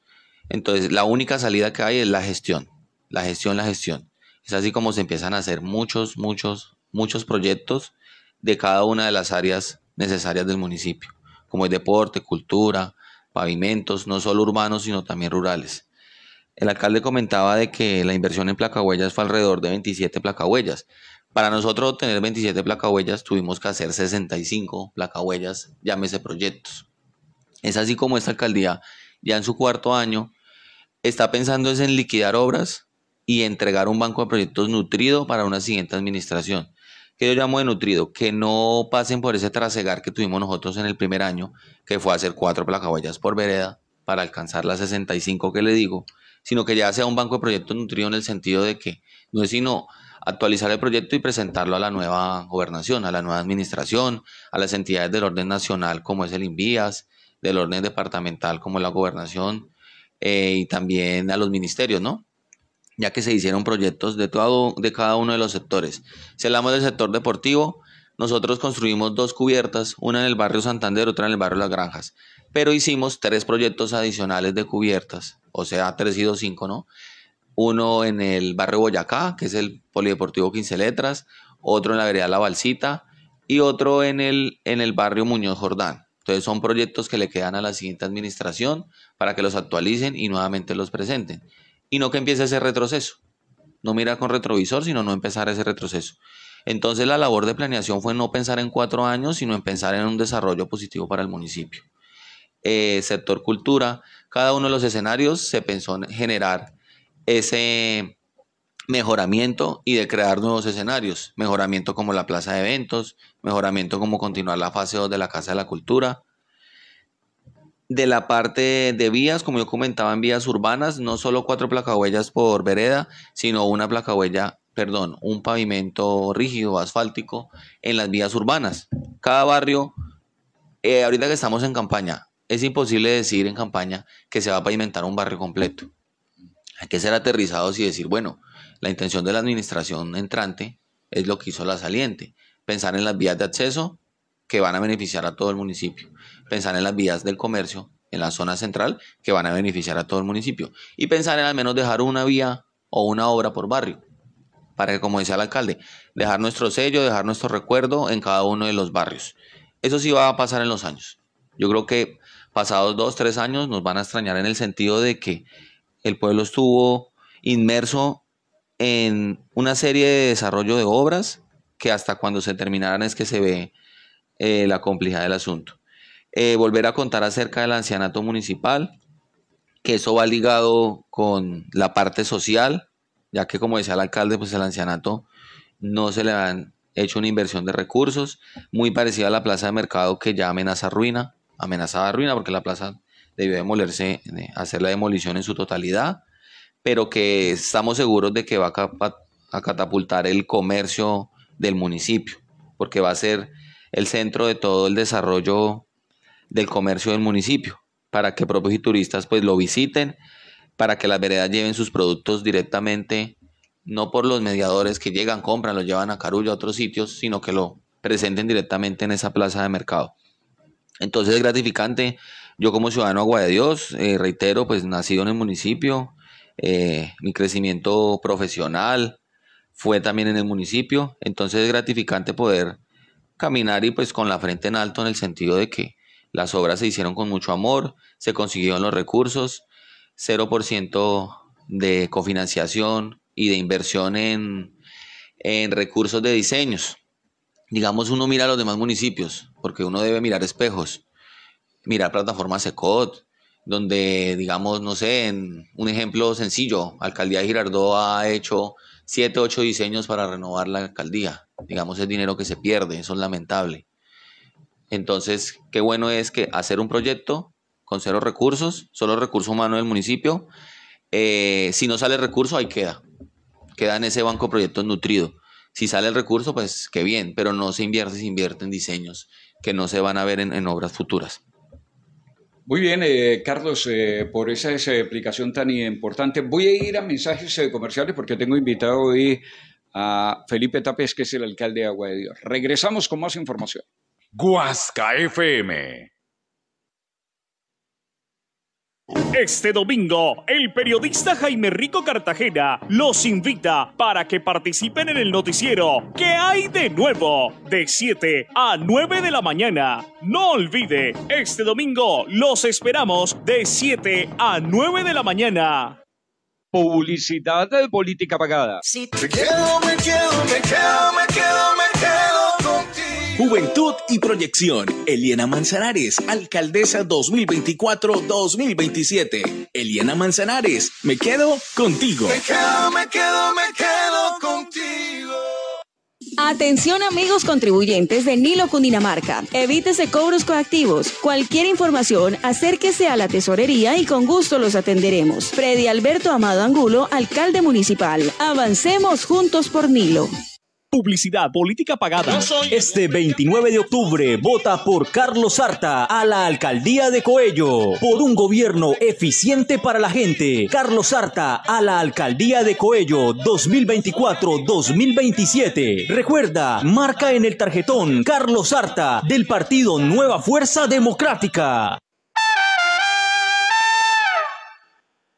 [SPEAKER 11] Entonces, la única salida que hay es la gestión, la gestión, la gestión. Es así como se empiezan a hacer muchos, muchos, muchos proyectos de cada una de las áreas necesarias del municipio, como el deporte, cultura, pavimentos, no solo urbanos, sino también rurales. El alcalde comentaba de que la inversión en placahuellas fue alrededor de 27 placahuellas. Para nosotros tener 27 placahuellas tuvimos que hacer 65 placahuellas, llámese proyectos. Es así como esta alcaldía, ya en su cuarto año, está pensando en liquidar obras y entregar un banco de proyectos nutrido para una siguiente administración. Que yo llamo de nutrido, que no pasen por ese trasegar que tuvimos nosotros en el primer año, que fue hacer cuatro placaballas por vereda para alcanzar las 65 que le digo, sino que ya sea un banco de proyectos nutrido en el sentido de que no es sino actualizar el proyecto y presentarlo a la nueva gobernación, a la nueva administración, a las entidades del orden nacional como es el INVIAS, del orden departamental como la gobernación eh, y también a los ministerios, ¿no? ya que se hicieron proyectos de, todo, de cada uno de los sectores. Si hablamos del sector deportivo, nosotros construimos dos cubiertas, una en el barrio Santander, otra en el barrio Las Granjas, pero hicimos tres proyectos adicionales de cubiertas, o sea, tres y dos, cinco, ¿no? Uno en el barrio Boyacá, que es el Polideportivo 15 Letras, otro en la vereda La Balsita y otro en el, en el barrio Muñoz Jordán. Entonces son proyectos que le quedan a la siguiente administración para que los actualicen y nuevamente los presenten y no que empiece ese retroceso. No mirar con retrovisor, sino no empezar ese retroceso. Entonces la labor de planeación fue no pensar en cuatro años, sino en pensar en un desarrollo positivo para el municipio. Eh, sector cultura, cada uno de los escenarios se pensó en generar ese mejoramiento y de crear nuevos escenarios. Mejoramiento como la plaza de eventos, mejoramiento como continuar la fase 2 de la Casa de la Cultura, de la parte de vías, como yo comentaba en vías urbanas, no solo cuatro placahuellas por vereda, sino una placahuella, perdón, un pavimento rígido, asfáltico en las vías urbanas. Cada barrio, eh, ahorita que estamos en campaña, es imposible decir en campaña que se va a pavimentar un barrio completo. Hay que ser aterrizados y decir, bueno, la intención de la administración entrante es lo que hizo la saliente, pensar en las vías de acceso que van a beneficiar a todo el municipio pensar en las vías del comercio en la zona central que van a beneficiar a todo el municipio y pensar en al menos dejar una vía o una obra por barrio para que, como decía el alcalde, dejar nuestro sello, dejar nuestro recuerdo en cada uno de los barrios. Eso sí va a pasar en los años. Yo creo que pasados dos, tres años nos van a extrañar en el sentido de que el pueblo estuvo inmerso en una serie de desarrollo de obras que hasta cuando se terminaran es que se ve eh, la complejidad del asunto. Eh, volver a contar acerca del ancianato municipal, que eso va ligado con la parte social, ya que como decía el alcalde, pues el ancianato no se le han hecho una inversión de recursos, muy parecida a la plaza de mercado que ya amenaza ruina, amenazada ruina, porque la plaza debió demolerse, eh, hacer la demolición en su totalidad, pero que estamos seguros de que va a catapultar el comercio del municipio, porque va a ser el centro de todo el desarrollo del comercio del municipio, para que propios y turistas pues lo visiten, para que las veredas lleven sus productos directamente, no por los mediadores que llegan, compran, los llevan a Carulla, a otros sitios, sino que lo presenten directamente en esa plaza de mercado. Entonces es gratificante, yo como ciudadano agua de Dios, eh, reitero, pues nacido en el municipio, eh, mi crecimiento profesional fue también en el municipio, entonces es gratificante poder caminar y pues con la frente en alto en el sentido de que las obras se hicieron con mucho amor, se consiguieron los recursos, 0% de cofinanciación y de inversión en, recursos de diseños. Digamos, uno mira a los demás municipios, porque uno debe mirar espejos, mirar plataformas ECOD, donde, digamos, no sé, en un ejemplo sencillo, Alcaldía de Girardot ha hecho 7, 8 diseños para renovar la alcaldía. Digamos, es dinero que se pierde, eso es lamentable. Entonces, qué bueno es que hacer un proyecto con cero recursos, solo recurso humano del municipio, eh, si no sale el recurso, ahí queda, queda en ese banco proyecto proyectos nutrido. Si sale el recurso, pues qué bien, pero no se invierte, se invierte en diseños que no se van a ver en, obras futuras.
[SPEAKER 5] Muy bien, eh, Carlos, eh, por esa, explicación tan importante. Voy a ir a mensajes comerciales porque tengo invitado hoy a Felipe Tapes, que es el alcalde de Agua de Dios. Regresamos con más información. Guasca FM.
[SPEAKER 4] Este domingo, el periodista Jaime Rico Cartagena los invita para que participen en el noticiero que hay de nuevo? De 7 a 9 de la mañana. No olvide, este domingo los esperamos de 7 a 9 de la mañana.
[SPEAKER 7] Publicidad de política pagada. quedo, me quedo, me quedo, me quedo, me quedo Juventud y proyección. Eliana Manzanares, alcaldesa 2024-2027. Eliana Manzanares, me quedo contigo. Me quedo,
[SPEAKER 3] me quedo, me
[SPEAKER 7] quedo contigo.
[SPEAKER 3] Atención amigos contribuyentes de Nilo Cundinamarca. Evítese cobros coactivos. Cualquier información, acérquese a la tesorería y con gusto los atenderemos. Freddy Alberto Amado Angulo, alcalde municipal. Avancemos juntos por Nilo publicidad,
[SPEAKER 7] política pagada. Este 29 de octubre, vota por Carlos Sarta a la alcaldía de Coello. Por un gobierno eficiente para la gente. Carlos Arta a la alcaldía de Coello 2024-2027. Recuerda, marca en el tarjetón Carlos Arta del partido Nueva Fuerza Democrática.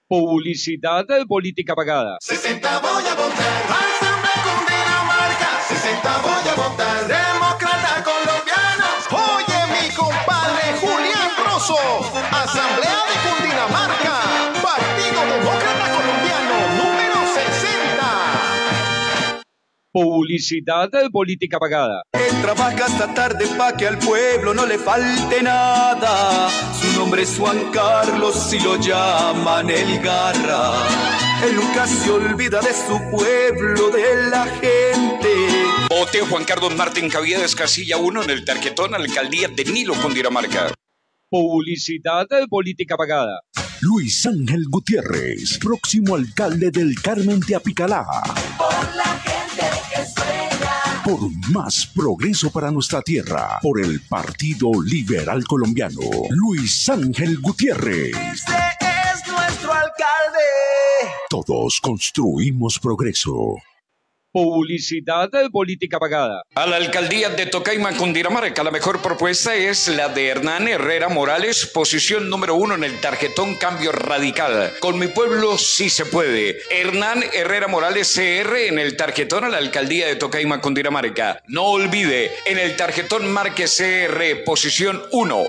[SPEAKER 6] Publicidad de eh, política pagada.
[SPEAKER 7] 60 voy a votar.
[SPEAKER 6] publicidad de política pagada.
[SPEAKER 7] Él trabaja hasta tarde pa' que al pueblo no le falte nada. Su nombre es Juan Carlos y lo llaman el garra. Él nunca se olvida de su pueblo, de la gente.
[SPEAKER 5] Vote Juan Carlos Martín Caviedes, Casilla 1, en el Tarquetón, Alcaldía de Nilo, Cundinamarca.
[SPEAKER 6] Publicidad de política pagada.
[SPEAKER 1] Luis Ángel Gutiérrez, próximo alcalde del Carmen de Apicalá por más progreso para nuestra tierra, por el Partido Liberal Colombiano. Luis Ángel Gutiérrez.
[SPEAKER 2] Este es nuestro alcalde.
[SPEAKER 1] Todos
[SPEAKER 6] construimos progreso publicidad de política pagada.
[SPEAKER 5] A la alcaldía de Tocaima, Cundinamarca, la mejor propuesta es la de Hernán Herrera Morales, posición número uno en el tarjetón Cambio Radical. Con mi pueblo sí se puede. Hernán Herrera Morales CR en el tarjetón a la alcaldía de Tocaima, Cundinamarca. No olvide, en el tarjetón Marque CR, posición uno.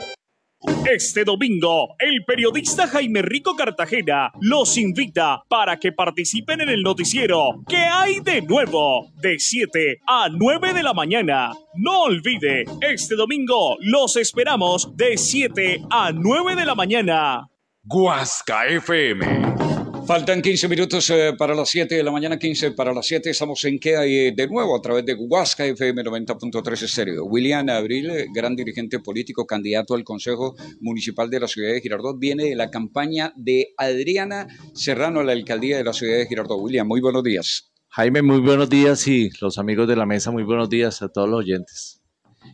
[SPEAKER 5] Este
[SPEAKER 4] domingo, el periodista Jaime Rico Cartagena los invita para que participen en el noticiero que hay de nuevo? De 7 a 9 de la mañana. No olvide, este domingo los esperamos de 7 a
[SPEAKER 5] 9 de la mañana. Guasca FM Faltan 15 minutos eh, para las 7 de la mañana, 15 para las 7. Estamos en queda y de nuevo a través de Huasca FM 90.3 estéreo. William Abril, eh, gran dirigente político, candidato al Consejo Municipal de la Ciudad de Girardot, viene de la campaña de Adriana Serrano a la alcaldía de la Ciudad
[SPEAKER 10] de Girardot. William, muy buenos días. Jaime, muy buenos días y los amigos de la mesa, muy buenos días a todos los oyentes.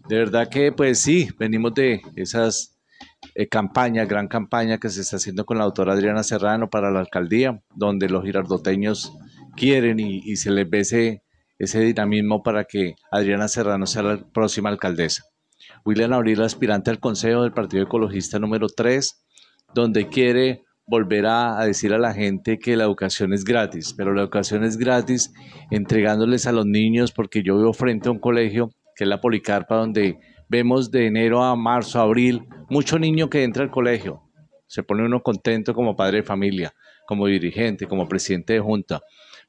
[SPEAKER 10] De verdad que, pues sí, venimos de esas eh, campaña, gran campaña que se está haciendo con la autora Adriana Serrano para la alcaldía, donde los girardoteños quieren y, se les ve ese, dinamismo para que Adriana Serrano sea la próxima alcaldesa. William Abril, aspirante al Consejo del Partido Ecologista número 3, donde quiere volver a, a decir a la gente que la educación es gratis, pero la educación es gratis entregándoles a los niños, porque yo vivo frente a un colegio que es la Policarpa, donde vemos de enero a marzo, abril, mucho niño que entra al colegio, se pone uno contento como padre de familia, como dirigente, como presidente de junta.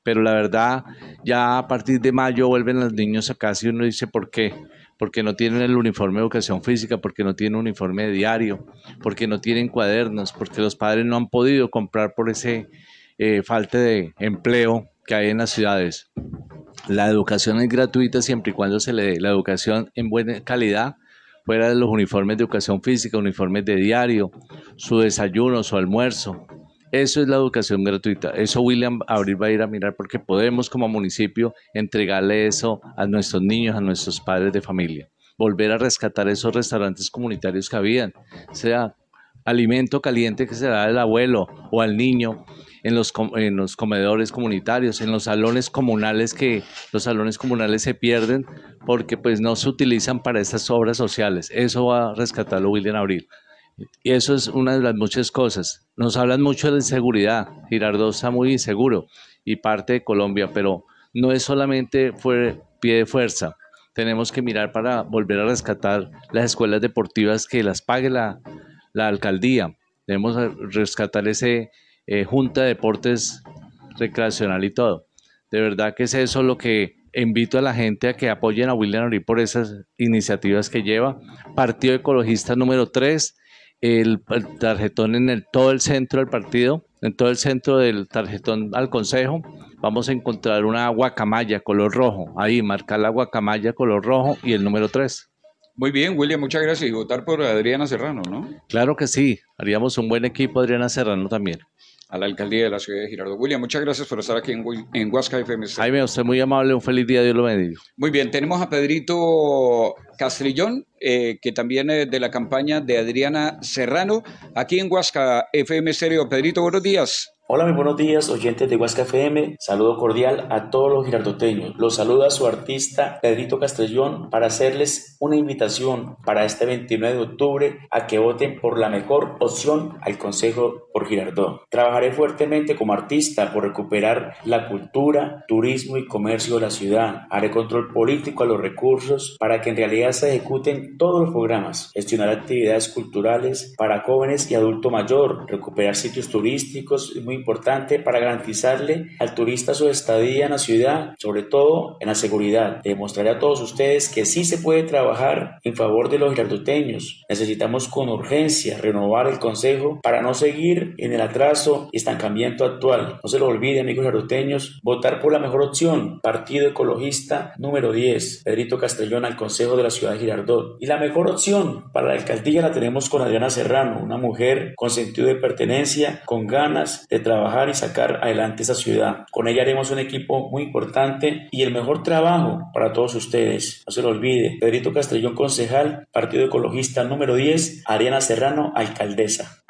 [SPEAKER 10] Pero la verdad, ya a partir de mayo vuelven los niños a casa y uno dice, ¿por qué? Porque no tienen el uniforme de educación física, porque no tienen uniforme diario, porque no tienen cuadernos, porque los padres no han podido comprar por ese eh, falta de empleo que hay en las ciudades. La educación es gratuita siempre y cuando se le dé la educación en buena calidad fuera de los uniformes de educación física, uniformes de diario, su desayuno, su almuerzo. Eso es la educación gratuita. Eso William Abril va a ir a mirar porque podemos como municipio entregarle eso a nuestros niños, a nuestros padres de familia. Volver a rescatar esos restaurantes comunitarios que habían. O sea, alimento caliente que se da al abuelo o al niño en los, en los comedores comunitarios, en los salones comunales que los salones comunales se pierden porque pues no se utilizan para estas obras sociales. Eso va a rescatarlo William Abril. Y eso es una de las muchas cosas. Nos hablan mucho de inseguridad. Girardosa está muy inseguro y parte de Colombia, pero no es solamente fue pie de fuerza. Tenemos que mirar para volver a rescatar las escuelas deportivas que las pague la, la alcaldía. Debemos rescatar ese eh, junta de deportes recreacional y todo. De verdad que es eso lo que invito a la gente a que apoyen a William Ori por esas iniciativas que lleva. Partido Ecologista número 3, el, tarjetón en todo el centro del partido, en todo el centro del tarjetón al consejo, vamos a encontrar una guacamaya color rojo. Ahí, marca la guacamaya color rojo y el número 3. Muy bien, William, muchas gracias. Y votar por Adriana Serrano, ¿no? Claro que sí. Haríamos un buen equipo, Adriana Serrano también.
[SPEAKER 5] A la alcaldía de la ciudad de Girardo. William, muchas gracias por estar aquí en, en Huasca FM.
[SPEAKER 10] Jaime, usted muy amable, un feliz día, Dios lo bendiga.
[SPEAKER 5] Muy bien, tenemos a Pedrito Castrillón, eh, que también es de la campaña de Adriana Serrano, aquí en Huasca FM Serio. Pedrito, buenos días. Hola, muy buenos días, oyentes de Huasca
[SPEAKER 2] FM. Saludo cordial a todos los girardoteños. Los saluda su artista Pedrito Castrellón para hacerles una invitación para este 29 de octubre a que voten por la mejor opción al Consejo por Girardot. Trabajaré fuertemente como artista por recuperar la cultura, turismo y comercio de la ciudad. Haré control político a los recursos para que en realidad se ejecuten todos los programas, gestionar actividades culturales para jóvenes y adulto mayor, recuperar sitios turísticos, es muy importante para garantizarle al turista su estadía en la ciudad, sobre todo en la seguridad. Demostraré a todos ustedes que sí se puede trabajar en favor de los girardoteños. Necesitamos con urgencia renovar el Consejo para no seguir en el atraso y estancamiento actual. No se lo olvide, amigos garroteños votar por la mejor opción, Partido Ecologista número 10, Pedrito Castellón al Consejo de la ciudad de Girardot. Y la mejor opción para la alcaldía la tenemos con Adriana Serrano, una mujer con sentido de pertenencia, con ganas de trabajar y sacar adelante esa ciudad. Con ella haremos un equipo muy importante y el mejor trabajo para todos ustedes. No se lo olvide, Pedrito Castellón, concejal, Partido Ecologista número 10, Adriana Serrano,
[SPEAKER 5] alcaldesa.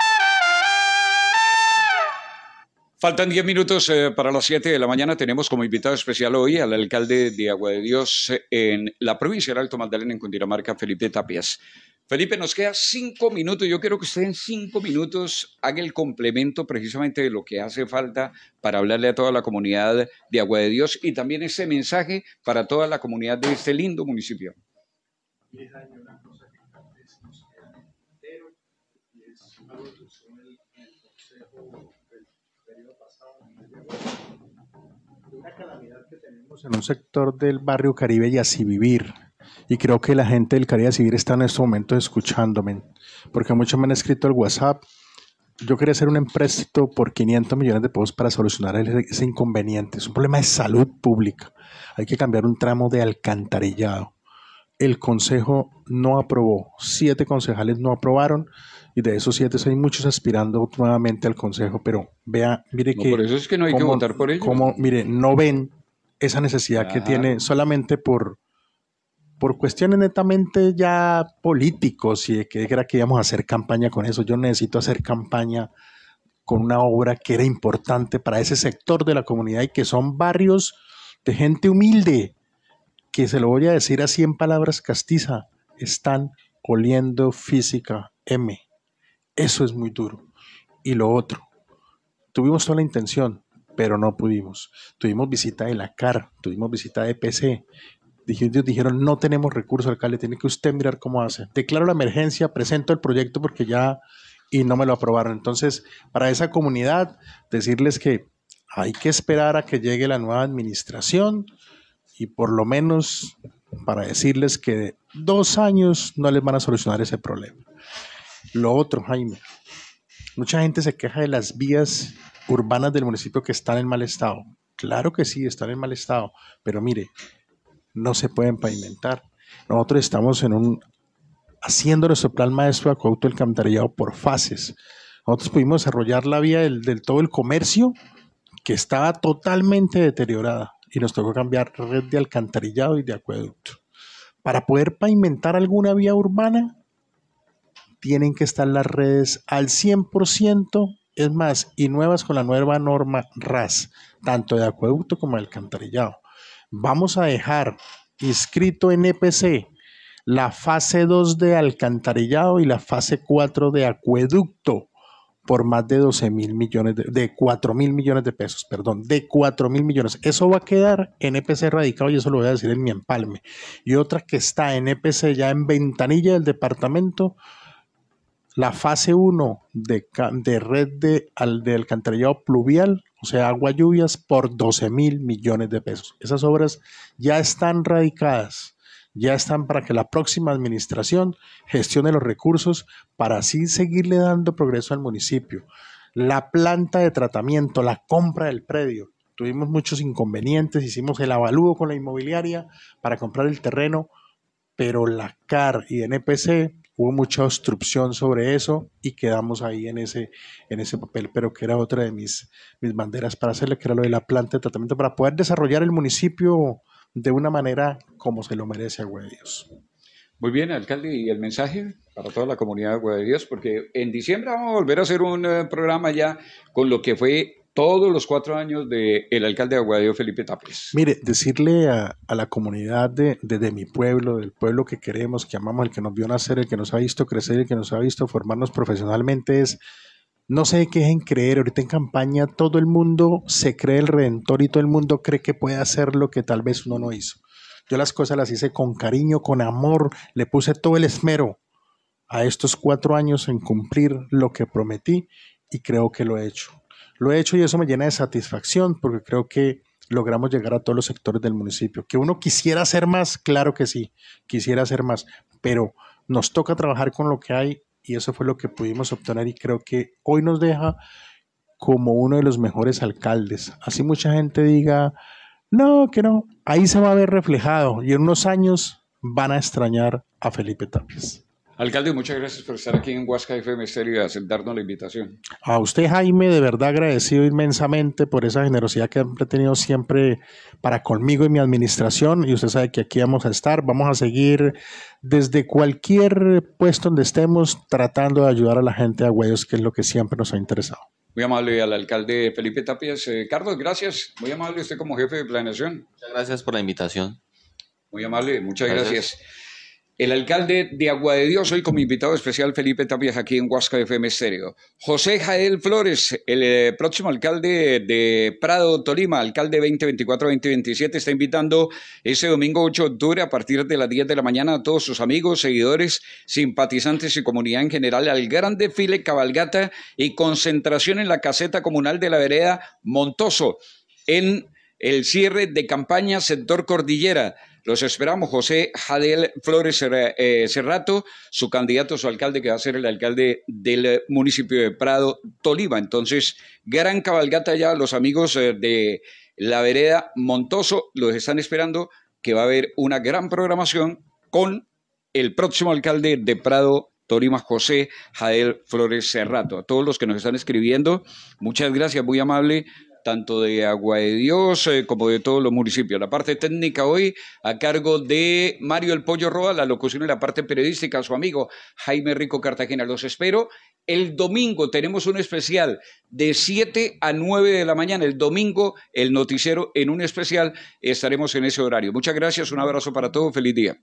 [SPEAKER 5] Faltan 10 minutos eh, para las 7 de la mañana. Tenemos como invitado especial hoy al alcalde de Agua de Dios en la provincia de Alto Magdalena, en Cundinamarca, Felipe Tapias. Felipe, nos queda cinco minutos. Yo quiero que usted en cinco minutos haga el complemento precisamente de lo que hace falta para hablarle a toda la comunidad de Agua de Dios y también ese mensaje para toda la comunidad de este lindo municipio.
[SPEAKER 9] calamidad que tenemos en un sector del barrio Caribe y así vivir. Y creo que la gente del Caribe vivir está en este momento escuchándome, porque muchos me han escrito el WhatsApp. Yo quería hacer un empréstito por 500 millones de pesos para solucionar ese inconveniente. Es un problema de salud pública. Hay que cambiar un tramo de alcantarillado. El Consejo no aprobó. Siete concejales no aprobaron y de esos siete hay muchos aspirando nuevamente al Consejo, pero vea, mire que... por eso es
[SPEAKER 5] que no hay que votar por ellos.
[SPEAKER 9] Como, mire, no ven esa necesidad que tiene solamente por, por cuestiones netamente ya políticos y de que era que íbamos a hacer campaña con eso. Yo necesito hacer campaña con una obra que era importante para ese sector de la comunidad y que son barrios de gente humilde, que se lo voy a decir así en palabras castiza, están oliendo física M. Eso es muy duro. Y lo otro, tuvimos toda la intención, pero no pudimos. Tuvimos visita de la CAR, tuvimos visita de e PC. Dijeron, dijeron, no tenemos recursos, alcalde, tiene que usted mirar cómo hace. Declaro la emergencia, presento el proyecto porque ya... y no me lo aprobaron. Entonces, para esa comunidad, decirles que hay que esperar a que llegue la nueva administración y por lo menos para decirles que dos años no les van a solucionar ese problema. Lo otro, Jaime, mucha gente se queja de las vías urbanas del municipio que están en mal estado. Claro que sí, están en mal estado, pero mire, no se pueden pavimentar. Nosotros estamos en un haciendo nuestro plan maestro de acueducto alcantarillado por fases. Nosotros pudimos desarrollar la vía del, todo el comercio que estaba totalmente deteriorada y nos tocó cambiar red de alcantarillado y de acueducto. Para poder pavimentar alguna vía urbana, tienen que estar las redes al 100%, es más, y nuevas con la nueva norma RAS, tanto de acueducto como de alcantarillado. Vamos a dejar inscrito en EPC la fase 2 de alcantarillado y la fase 4 de acueducto por más de 12 mil millones, de, 4 mil millones de pesos, perdón, de 4 mil millones. Eso va a quedar en EPC radicado y eso lo voy a decir en mi empalme. Y otra que está en EPC ya en ventanilla del departamento la fase 1 de, red de, alcantarillado pluvial, o sea, agua lluvias, por 12 mil millones de pesos. Esas obras ya están radicadas, ya están para que la próxima administración gestione los recursos para así seguirle dando progreso al municipio. La planta de tratamiento, la compra del predio. Tuvimos muchos inconvenientes, hicimos el avalúo con la inmobiliaria para comprar el terreno, pero la CAR y NPC hubo mucha obstrucción sobre eso y quedamos ahí en ese, en ese papel, pero que era otra de mis, mis banderas para hacerle, que era lo de la planta de tratamiento, para poder desarrollar el municipio de una manera como se lo merece Agua de Dios.
[SPEAKER 5] Muy bien, alcalde, y el mensaje para toda la comunidad de Agua de Dios, porque en diciembre vamos a volver a hacer un eh, programa ya con lo que fue todos los cuatro años del el alcalde de Aguadillo, Felipe Tapes.
[SPEAKER 9] Mire, decirle a, la comunidad de, mi pueblo, del pueblo que queremos, que amamos, el que nos vio nacer, el que nos ha visto crecer, el que nos ha visto formarnos profesionalmente, es no sé es en creer. Ahorita en campaña todo el mundo se cree el redentor y todo el mundo cree que puede hacer lo que tal vez uno no hizo. Yo las cosas las hice con cariño, con amor, le puse todo el esmero a estos cuatro años en cumplir lo que prometí y creo que lo he hecho. Lo he hecho y eso me llena de satisfacción porque creo que logramos llegar a todos los sectores del municipio. Que uno quisiera hacer más, claro que sí, quisiera hacer más, pero nos toca trabajar con lo que hay y eso fue lo que pudimos obtener y creo que hoy nos deja como uno de los mejores alcaldes. Así mucha gente diga, no, que no, ahí se va a ver reflejado y en unos años van a extrañar a Felipe Tapias.
[SPEAKER 5] Alcalde, muchas gracias por estar aquí en Huasca FM Estéreo y aceptarnos la invitación.
[SPEAKER 9] A usted, Jaime, de verdad agradecido inmensamente por esa generosidad que ha tenido siempre para conmigo y mi administración. Y usted sabe que aquí vamos a estar, vamos a seguir desde cualquier puesto donde estemos tratando de ayudar a la gente de Agüeyos, que es lo que siempre nos ha interesado.
[SPEAKER 5] Muy amable al alcalde Felipe Tapias. Eh, Carlos, gracias. Muy amable usted como jefe de planeación. Muchas gracias
[SPEAKER 11] por la invitación.
[SPEAKER 5] Muy amable, muchas gracias. El alcalde de Agua de Dios, hoy como invitado especial Felipe Tapias aquí en Huasca FM Estéreo. José Jael Flores, el eh, próximo alcalde de Prado, Tolima, alcalde 2024-2027, está invitando ese domingo 8 de octubre a partir de las 10 de la mañana a todos sus amigos, seguidores, simpatizantes y comunidad en general al gran desfile, cabalgata y concentración en la caseta comunal de la vereda Montoso en el cierre de campaña Sector Cordillera los esperamos, José Jadel Flores Cerrato, eh, su candidato, su alcalde, que va a ser el alcalde del municipio de Prado, Tolima. Entonces, gran cabalgata ya, los amigos eh, de la vereda Montoso los están esperando, que va a haber una gran programación con el próximo alcalde de Prado, Tolima, José Jadel Flores Cerrato. A todos los que nos están escribiendo, muchas gracias, muy amable tanto de Agua de Dios eh, como de todos los municipios. La parte técnica hoy a cargo de Mario El Pollo Roa, la locución y la parte periodística a su amigo Jaime Rico Cartagena. Los espero. El domingo tenemos un especial de 7 a 9 de la mañana. El domingo, el noticiero en un especial, estaremos en ese horario. Muchas gracias, un abrazo para todos, feliz día.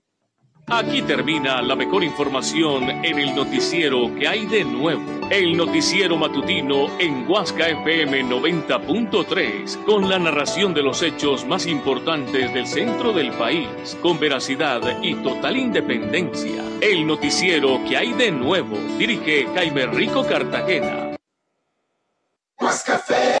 [SPEAKER 4] Aquí termina la mejor información en el noticiero que hay de nuevo. El noticiero matutino en Huasca FM 90.3, con la narración de los hechos más importantes del centro del país, con veracidad y total independencia. El noticiero que hay de nuevo dirige Jaime Rico Cartagena.
[SPEAKER 2] Huasca